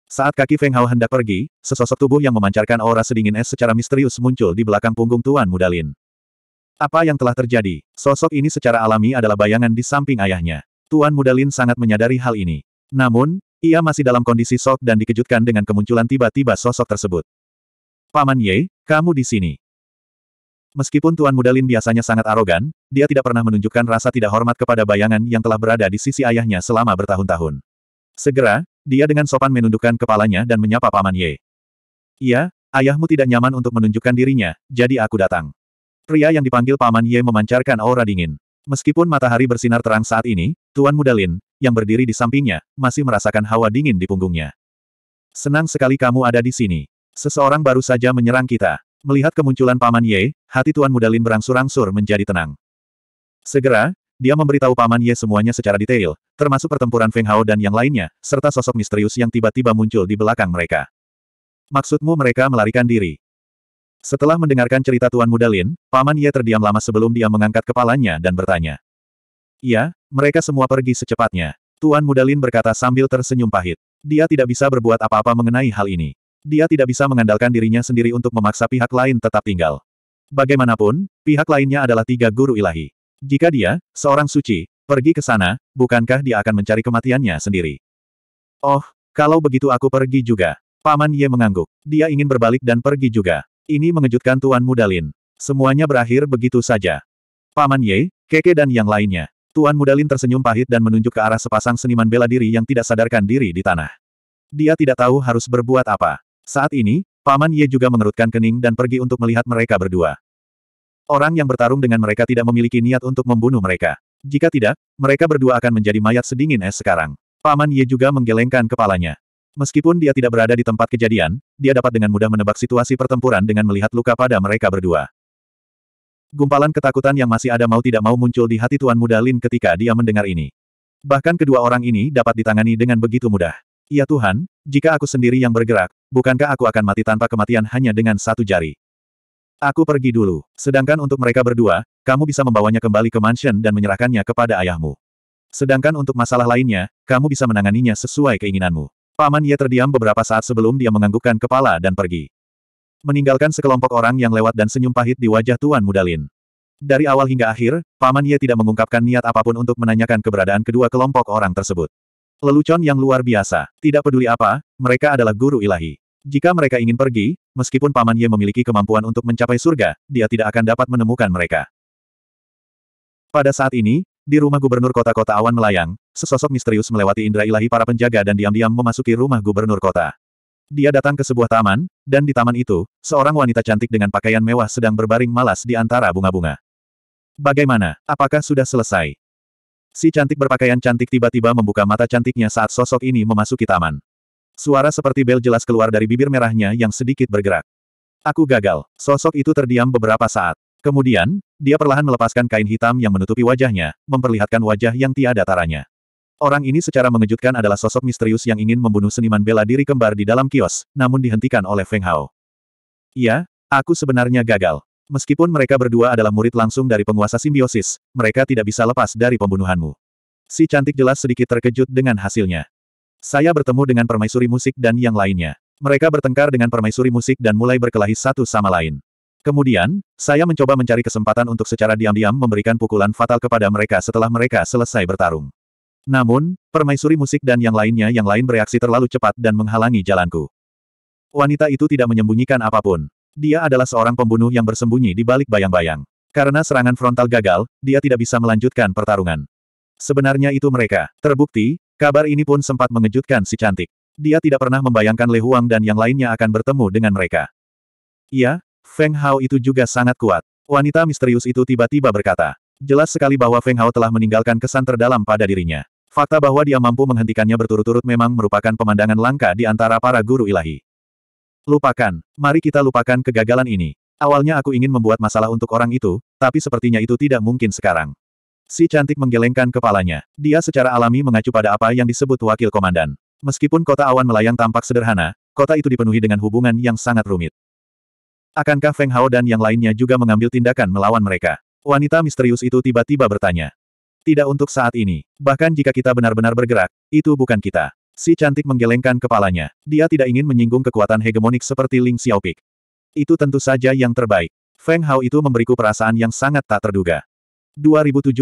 Saat kaki Feng Hao hendak pergi, sesosok tubuh yang memancarkan aura sedingin es secara misterius muncul di belakang punggung Tuan Muda Lin. Apa yang telah terjadi? Sosok ini secara alami adalah bayangan di samping ayahnya. Tuan Muda Lin sangat menyadari hal ini. Namun, ia masih dalam kondisi sok dan dikejutkan dengan kemunculan tiba-tiba sosok tersebut. Paman Ye, kamu di sini. Meskipun Tuan Muda Lin biasanya sangat arogan, dia tidak pernah menunjukkan rasa tidak hormat kepada bayangan yang telah berada di sisi ayahnya selama bertahun-tahun. Segera, dia dengan sopan menundukkan kepalanya dan menyapa Paman Ye. Iya, ayahmu tidak nyaman untuk menunjukkan dirinya, jadi aku datang. Pria yang dipanggil Paman Ye memancarkan aura dingin. Meskipun matahari bersinar terang saat ini, Tuan Muda Lin, yang berdiri di sampingnya, masih merasakan hawa dingin di punggungnya. Senang sekali kamu ada di sini. Seseorang baru saja menyerang kita. Melihat kemunculan Paman Ye, hati Tuan Mudalin berangsur-angsur menjadi tenang. Segera, dia memberitahu Paman Ye semuanya secara detail, termasuk pertempuran Feng Hao dan yang lainnya, serta sosok misterius yang tiba-tiba muncul di belakang mereka. Maksudmu mereka melarikan diri? Setelah mendengarkan cerita Tuan Mudalin, Paman Ye terdiam lama sebelum dia mengangkat kepalanya dan bertanya. Iya, mereka semua pergi secepatnya. Tuan Mudalin berkata sambil tersenyum pahit. Dia tidak bisa berbuat apa-apa mengenai hal ini. Dia tidak bisa mengandalkan dirinya sendiri untuk memaksa pihak lain tetap tinggal. Bagaimanapun, pihak lainnya adalah tiga guru ilahi. Jika dia, seorang suci, pergi ke sana, bukankah dia akan mencari kematiannya sendiri? Oh, kalau begitu aku pergi juga. Paman Ye mengangguk. Dia ingin berbalik dan pergi juga. Ini mengejutkan Tuan Mudalin. Semuanya berakhir begitu saja. Paman Ye, Keke dan yang lainnya. Tuan Mudalin tersenyum pahit dan menunjuk ke arah sepasang seniman bela diri yang tidak sadarkan diri di tanah. Dia tidak tahu harus berbuat apa. Saat ini, Paman Ye juga mengerutkan kening dan pergi untuk melihat mereka berdua. Orang yang bertarung dengan mereka tidak memiliki niat untuk membunuh mereka. Jika tidak, mereka berdua akan menjadi mayat sedingin es sekarang. Paman Ye juga menggelengkan kepalanya. Meskipun dia tidak berada di tempat kejadian, dia dapat dengan mudah menebak situasi pertempuran dengan melihat luka pada mereka berdua. Gumpalan ketakutan yang masih ada mau tidak mau muncul di hati Tuan Muda Lin ketika dia mendengar ini. Bahkan kedua orang ini dapat ditangani dengan begitu mudah. Ya Tuhan, jika aku sendiri yang bergerak, bukankah aku akan mati tanpa kematian hanya dengan satu jari? Aku pergi dulu. Sedangkan untuk mereka berdua, kamu bisa membawanya kembali ke mansion dan menyerahkannya kepada ayahmu. Sedangkan untuk masalah lainnya, kamu bisa menanganinya sesuai keinginanmu. Paman Ye terdiam beberapa saat sebelum dia menganggukkan kepala dan pergi meninggalkan sekelompok orang yang lewat dan senyum pahit di wajah Tuan Mudalin. Dari awal hingga akhir, Paman Ye tidak mengungkapkan niat apapun untuk menanyakan keberadaan kedua kelompok orang tersebut. Lelucon yang luar biasa, tidak peduli apa, mereka adalah guru ilahi. Jika mereka ingin pergi, meskipun Paman Ye memiliki kemampuan untuk mencapai surga, dia tidak akan dapat menemukan mereka. Pada saat ini, di rumah gubernur kota-kota awan melayang, sesosok misterius melewati indera ilahi para penjaga dan diam-diam memasuki rumah gubernur kota. Dia datang ke sebuah taman, dan di taman itu, seorang wanita cantik dengan pakaian mewah sedang berbaring malas di antara bunga-bunga. Bagaimana, apakah sudah selesai? Si cantik berpakaian cantik tiba-tiba membuka mata cantiknya saat sosok ini memasuki taman. Suara seperti bel jelas keluar dari bibir merahnya yang sedikit bergerak. Aku gagal. Sosok itu terdiam beberapa saat. Kemudian, dia perlahan melepaskan kain hitam yang menutupi wajahnya, memperlihatkan wajah yang tiada taranya. Orang ini secara mengejutkan adalah sosok misterius yang ingin membunuh seniman bela diri kembar di dalam kios, namun dihentikan oleh Feng Hao. Iya, aku sebenarnya gagal. Meskipun mereka berdua adalah murid langsung dari penguasa simbiosis, mereka tidak bisa lepas dari pembunuhanmu. Si cantik jelas sedikit terkejut dengan hasilnya. Saya bertemu dengan permaisuri musik dan yang lainnya. Mereka bertengkar dengan permaisuri musik dan mulai berkelahi satu sama lain. Kemudian, saya mencoba mencari kesempatan untuk secara diam-diam memberikan pukulan fatal kepada mereka setelah mereka selesai bertarung. Namun, permaisuri musik dan yang lainnya yang lain bereaksi terlalu cepat dan menghalangi jalanku. Wanita itu tidak menyembunyikan apapun. Dia adalah seorang pembunuh yang bersembunyi di balik bayang-bayang. Karena serangan frontal gagal, dia tidak bisa melanjutkan pertarungan. Sebenarnya itu mereka. Terbukti, kabar ini pun sempat mengejutkan si cantik. Dia tidak pernah membayangkan Le Huang dan yang lainnya akan bertemu dengan mereka. Iya, Feng Hao itu juga sangat kuat. Wanita misterius itu tiba-tiba berkata. Jelas sekali bahwa Feng Hao telah meninggalkan kesan terdalam pada dirinya. Fakta bahwa dia mampu menghentikannya berturut-turut memang merupakan pemandangan langka di antara para guru ilahi. Lupakan, mari kita lupakan kegagalan ini. Awalnya aku ingin membuat masalah untuk orang itu, tapi sepertinya itu tidak mungkin sekarang. Si cantik menggelengkan kepalanya. Dia secara alami mengacu pada apa yang disebut wakil komandan. Meskipun kota awan melayang tampak sederhana, kota itu dipenuhi dengan hubungan yang sangat rumit. Akankah Feng Hao dan yang lainnya juga mengambil tindakan melawan mereka? Wanita misterius itu tiba-tiba bertanya. Tidak untuk saat ini. Bahkan jika kita benar-benar bergerak, itu bukan kita. Si cantik menggelengkan kepalanya. Dia tidak ingin menyinggung kekuatan hegemonik seperti Ling Xiaopik. Itu tentu saja yang terbaik. Feng Hao itu memberiku perasaan yang sangat tak terduga. 2710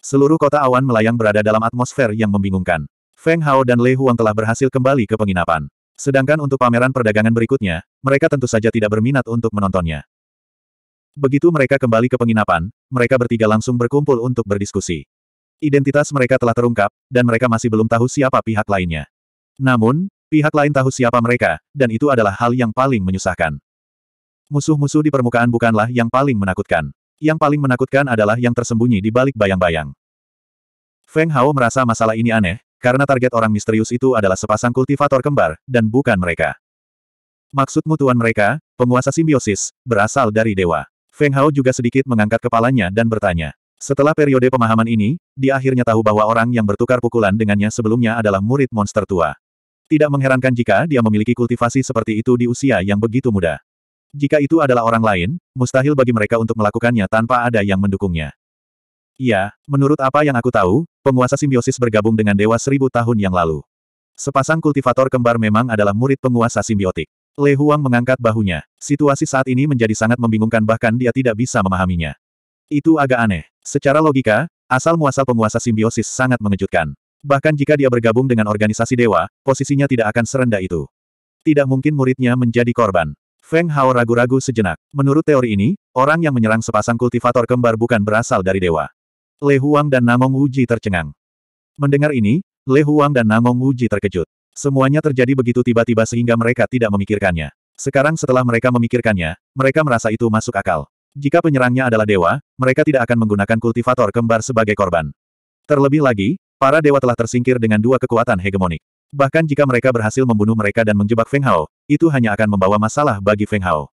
Seluruh kota awan melayang berada dalam atmosfer yang membingungkan. Feng Hao dan Lei Huang telah berhasil kembali ke penginapan. Sedangkan untuk pameran perdagangan berikutnya, mereka tentu saja tidak berminat untuk menontonnya. Begitu mereka kembali ke penginapan, mereka bertiga langsung berkumpul untuk berdiskusi. Identitas mereka telah terungkap, dan mereka masih belum tahu siapa pihak lainnya. Namun, pihak lain tahu siapa mereka, dan itu adalah hal yang paling menyusahkan. Musuh-musuh di permukaan bukanlah yang paling menakutkan. Yang paling menakutkan adalah yang tersembunyi di balik bayang-bayang. Feng Hao merasa masalah ini aneh, karena target orang misterius itu adalah sepasang kultivator kembar, dan bukan mereka. Maksudmu tuan mereka, penguasa simbiosis, berasal dari dewa. Feng Hao juga sedikit mengangkat kepalanya dan bertanya. Setelah periode pemahaman ini, dia akhirnya tahu bahwa orang yang bertukar pukulan dengannya sebelumnya adalah murid monster tua. Tidak mengherankan jika dia memiliki kultivasi seperti itu di usia yang begitu muda. Jika itu adalah orang lain, mustahil bagi mereka untuk melakukannya tanpa ada yang mendukungnya. Iya, menurut apa yang aku tahu, penguasa simbiosis bergabung dengan Dewa Seribu Tahun yang lalu. Sepasang kultivator kembar memang adalah murid penguasa simbiotik. Le Huang mengangkat bahunya. Situasi saat ini menjadi sangat membingungkan bahkan dia tidak bisa memahaminya. Itu agak aneh. Secara logika, asal-muasal penguasa simbiosis sangat mengejutkan. Bahkan jika dia bergabung dengan organisasi dewa, posisinya tidak akan serendah itu. Tidak mungkin muridnya menjadi korban. Feng Hao ragu-ragu sejenak. Menurut teori ini, orang yang menyerang sepasang kultivator kembar bukan berasal dari dewa. Le Huang dan Namong Wuji tercengang. Mendengar ini, Le Huang dan Namong Wuji terkejut. Semuanya terjadi begitu tiba-tiba sehingga mereka tidak memikirkannya. Sekarang setelah mereka memikirkannya, mereka merasa itu masuk akal. Jika penyerangnya adalah dewa, mereka tidak akan menggunakan kultivator kembar sebagai korban. Terlebih lagi, para dewa telah tersingkir dengan dua kekuatan hegemonik. Bahkan jika mereka berhasil membunuh mereka dan menjebak Feng Hao, itu hanya akan membawa masalah bagi Feng Hao.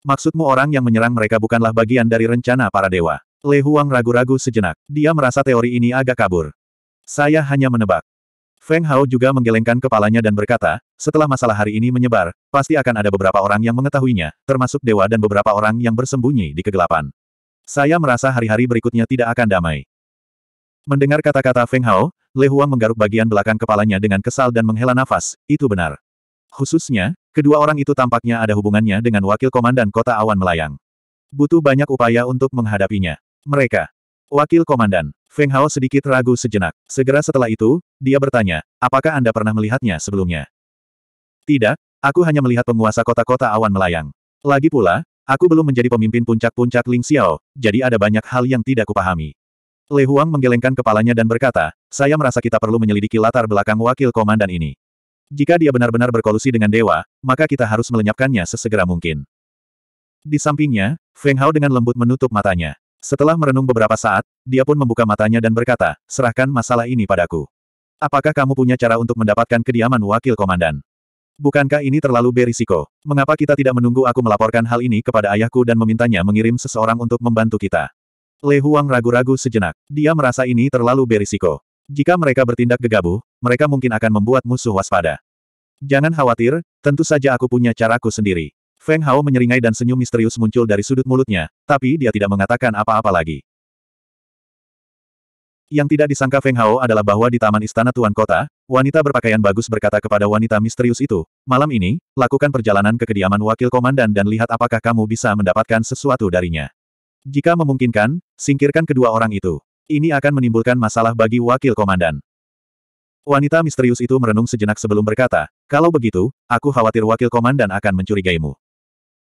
Maksudmu orang yang menyerang mereka bukanlah bagian dari rencana para dewa. Le Huang ragu-ragu sejenak. Dia merasa teori ini agak kabur. Saya hanya menebak. Feng Hao juga menggelengkan kepalanya dan berkata, setelah masalah hari ini menyebar, pasti akan ada beberapa orang yang mengetahuinya, termasuk dewa dan beberapa orang yang bersembunyi di kegelapan. Saya merasa hari-hari berikutnya tidak akan damai. Mendengar kata-kata Feng Hao, Le Huang menggaruk bagian belakang kepalanya dengan kesal dan menghela nafas, itu benar. Khususnya, kedua orang itu tampaknya ada hubungannya dengan wakil komandan kota awan melayang. Butuh banyak upaya untuk menghadapinya. Mereka Wakil Komandan, Feng Hao sedikit ragu sejenak. Segera setelah itu, dia bertanya, apakah Anda pernah melihatnya sebelumnya? Tidak, aku hanya melihat penguasa kota-kota awan melayang. Lagi pula, aku belum menjadi pemimpin puncak-puncak Ling Xiao, jadi ada banyak hal yang tidak kupahami. Le Huang menggelengkan kepalanya dan berkata, saya merasa kita perlu menyelidiki latar belakang wakil komandan ini. Jika dia benar-benar berkolusi dengan dewa, maka kita harus melenyapkannya sesegera mungkin. Di sampingnya, Feng Hao dengan lembut menutup matanya. Setelah merenung beberapa saat, dia pun membuka matanya dan berkata, serahkan masalah ini padaku. Apakah kamu punya cara untuk mendapatkan kediaman wakil komandan? Bukankah ini terlalu berisiko? Mengapa kita tidak menunggu aku melaporkan hal ini kepada ayahku dan memintanya mengirim seseorang untuk membantu kita? Le Huang ragu-ragu sejenak. Dia merasa ini terlalu berisiko. Jika mereka bertindak gegabah, mereka mungkin akan membuat musuh waspada. Jangan khawatir, tentu saja aku punya caraku sendiri. Feng Hao menyeringai dan senyum misterius muncul dari sudut mulutnya, tapi dia tidak mengatakan apa-apa lagi. Yang tidak disangka Feng Hao adalah bahwa di Taman Istana Tuan Kota, wanita berpakaian bagus berkata kepada wanita misterius itu, malam ini, lakukan perjalanan ke kediaman wakil komandan dan lihat apakah kamu bisa mendapatkan sesuatu darinya. Jika memungkinkan, singkirkan kedua orang itu. Ini akan menimbulkan masalah bagi wakil komandan. Wanita misterius itu merenung sejenak sebelum berkata, kalau begitu, aku khawatir wakil komandan akan mencurigaimu.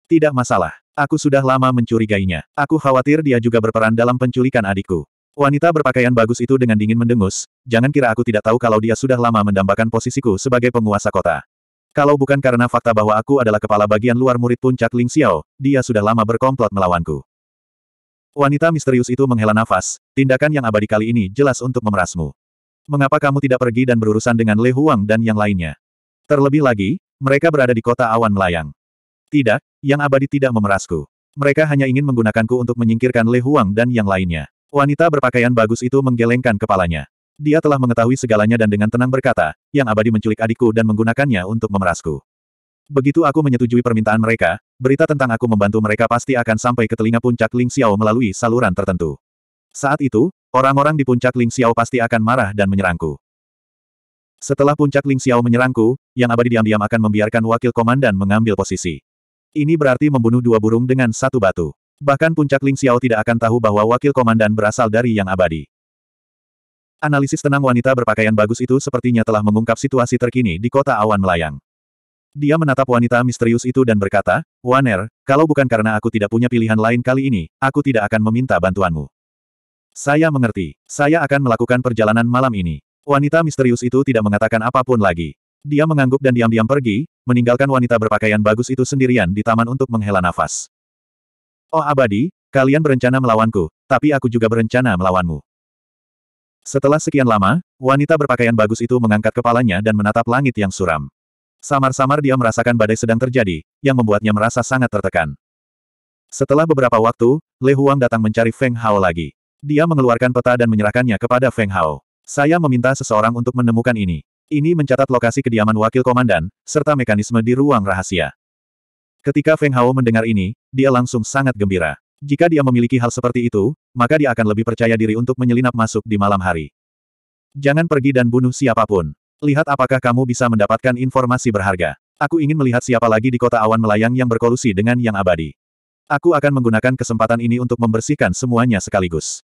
Tidak masalah. Aku sudah lama mencurigainya. Aku khawatir dia juga berperan dalam penculikan adikku. Wanita berpakaian bagus itu dengan dingin mendengus, jangan kira aku tidak tahu kalau dia sudah lama mendambakan posisiku sebagai penguasa kota. Kalau bukan karena fakta bahwa aku adalah kepala bagian luar murid puncak Ling Xiao, dia sudah lama berkomplot melawanku. Wanita misterius itu menghela nafas, tindakan yang abadi kali ini jelas untuk memerasmu. Mengapa kamu tidak pergi dan berurusan dengan Le Huang dan yang lainnya? Terlebih lagi, mereka berada di kota awan melayang. Tidak, yang abadi tidak memerasku. Mereka hanya ingin menggunakanku untuk menyingkirkan Le Huang dan yang lainnya. Wanita berpakaian bagus itu menggelengkan kepalanya. Dia telah mengetahui segalanya dan dengan tenang berkata, yang abadi menculik adikku dan menggunakannya untuk memerasku. Begitu aku menyetujui permintaan mereka, berita tentang aku membantu mereka pasti akan sampai ke telinga puncak Ling Xiao melalui saluran tertentu. Saat itu, orang-orang di puncak Ling Xiao pasti akan marah dan menyerangku. Setelah puncak Ling Xiao menyerangku, yang abadi diam-diam akan membiarkan wakil komandan mengambil posisi. Ini berarti membunuh dua burung dengan satu batu. Bahkan puncak Ling Xiao tidak akan tahu bahwa wakil komandan berasal dari yang abadi. Analisis tenang wanita berpakaian bagus itu sepertinya telah mengungkap situasi terkini di kota awan melayang. Dia menatap wanita misterius itu dan berkata, Waner, kalau bukan karena aku tidak punya pilihan lain kali ini, aku tidak akan meminta bantuanmu. Saya mengerti. Saya akan melakukan perjalanan malam ini. Wanita misterius itu tidak mengatakan apapun lagi. Dia mengangguk dan diam-diam pergi, meninggalkan wanita berpakaian bagus itu sendirian di taman untuk menghela nafas. Oh abadi, kalian berencana melawanku, tapi aku juga berencana melawanmu. Setelah sekian lama, wanita berpakaian bagus itu mengangkat kepalanya dan menatap langit yang suram. Samar-samar dia merasakan badai sedang terjadi, yang membuatnya merasa sangat tertekan. Setelah beberapa waktu, Le Huang datang mencari Feng Hao lagi. Dia mengeluarkan peta dan menyerahkannya kepada Feng Hao. Saya meminta seseorang untuk menemukan ini. Ini mencatat lokasi kediaman wakil komandan, serta mekanisme di ruang rahasia. Ketika Feng Hao mendengar ini, dia langsung sangat gembira. Jika dia memiliki hal seperti itu, maka dia akan lebih percaya diri untuk menyelinap masuk di malam hari. Jangan pergi dan bunuh siapapun. Lihat apakah kamu bisa mendapatkan informasi berharga. Aku ingin melihat siapa lagi di kota awan melayang yang berkolusi dengan yang abadi. Aku akan menggunakan kesempatan ini untuk membersihkan semuanya sekaligus.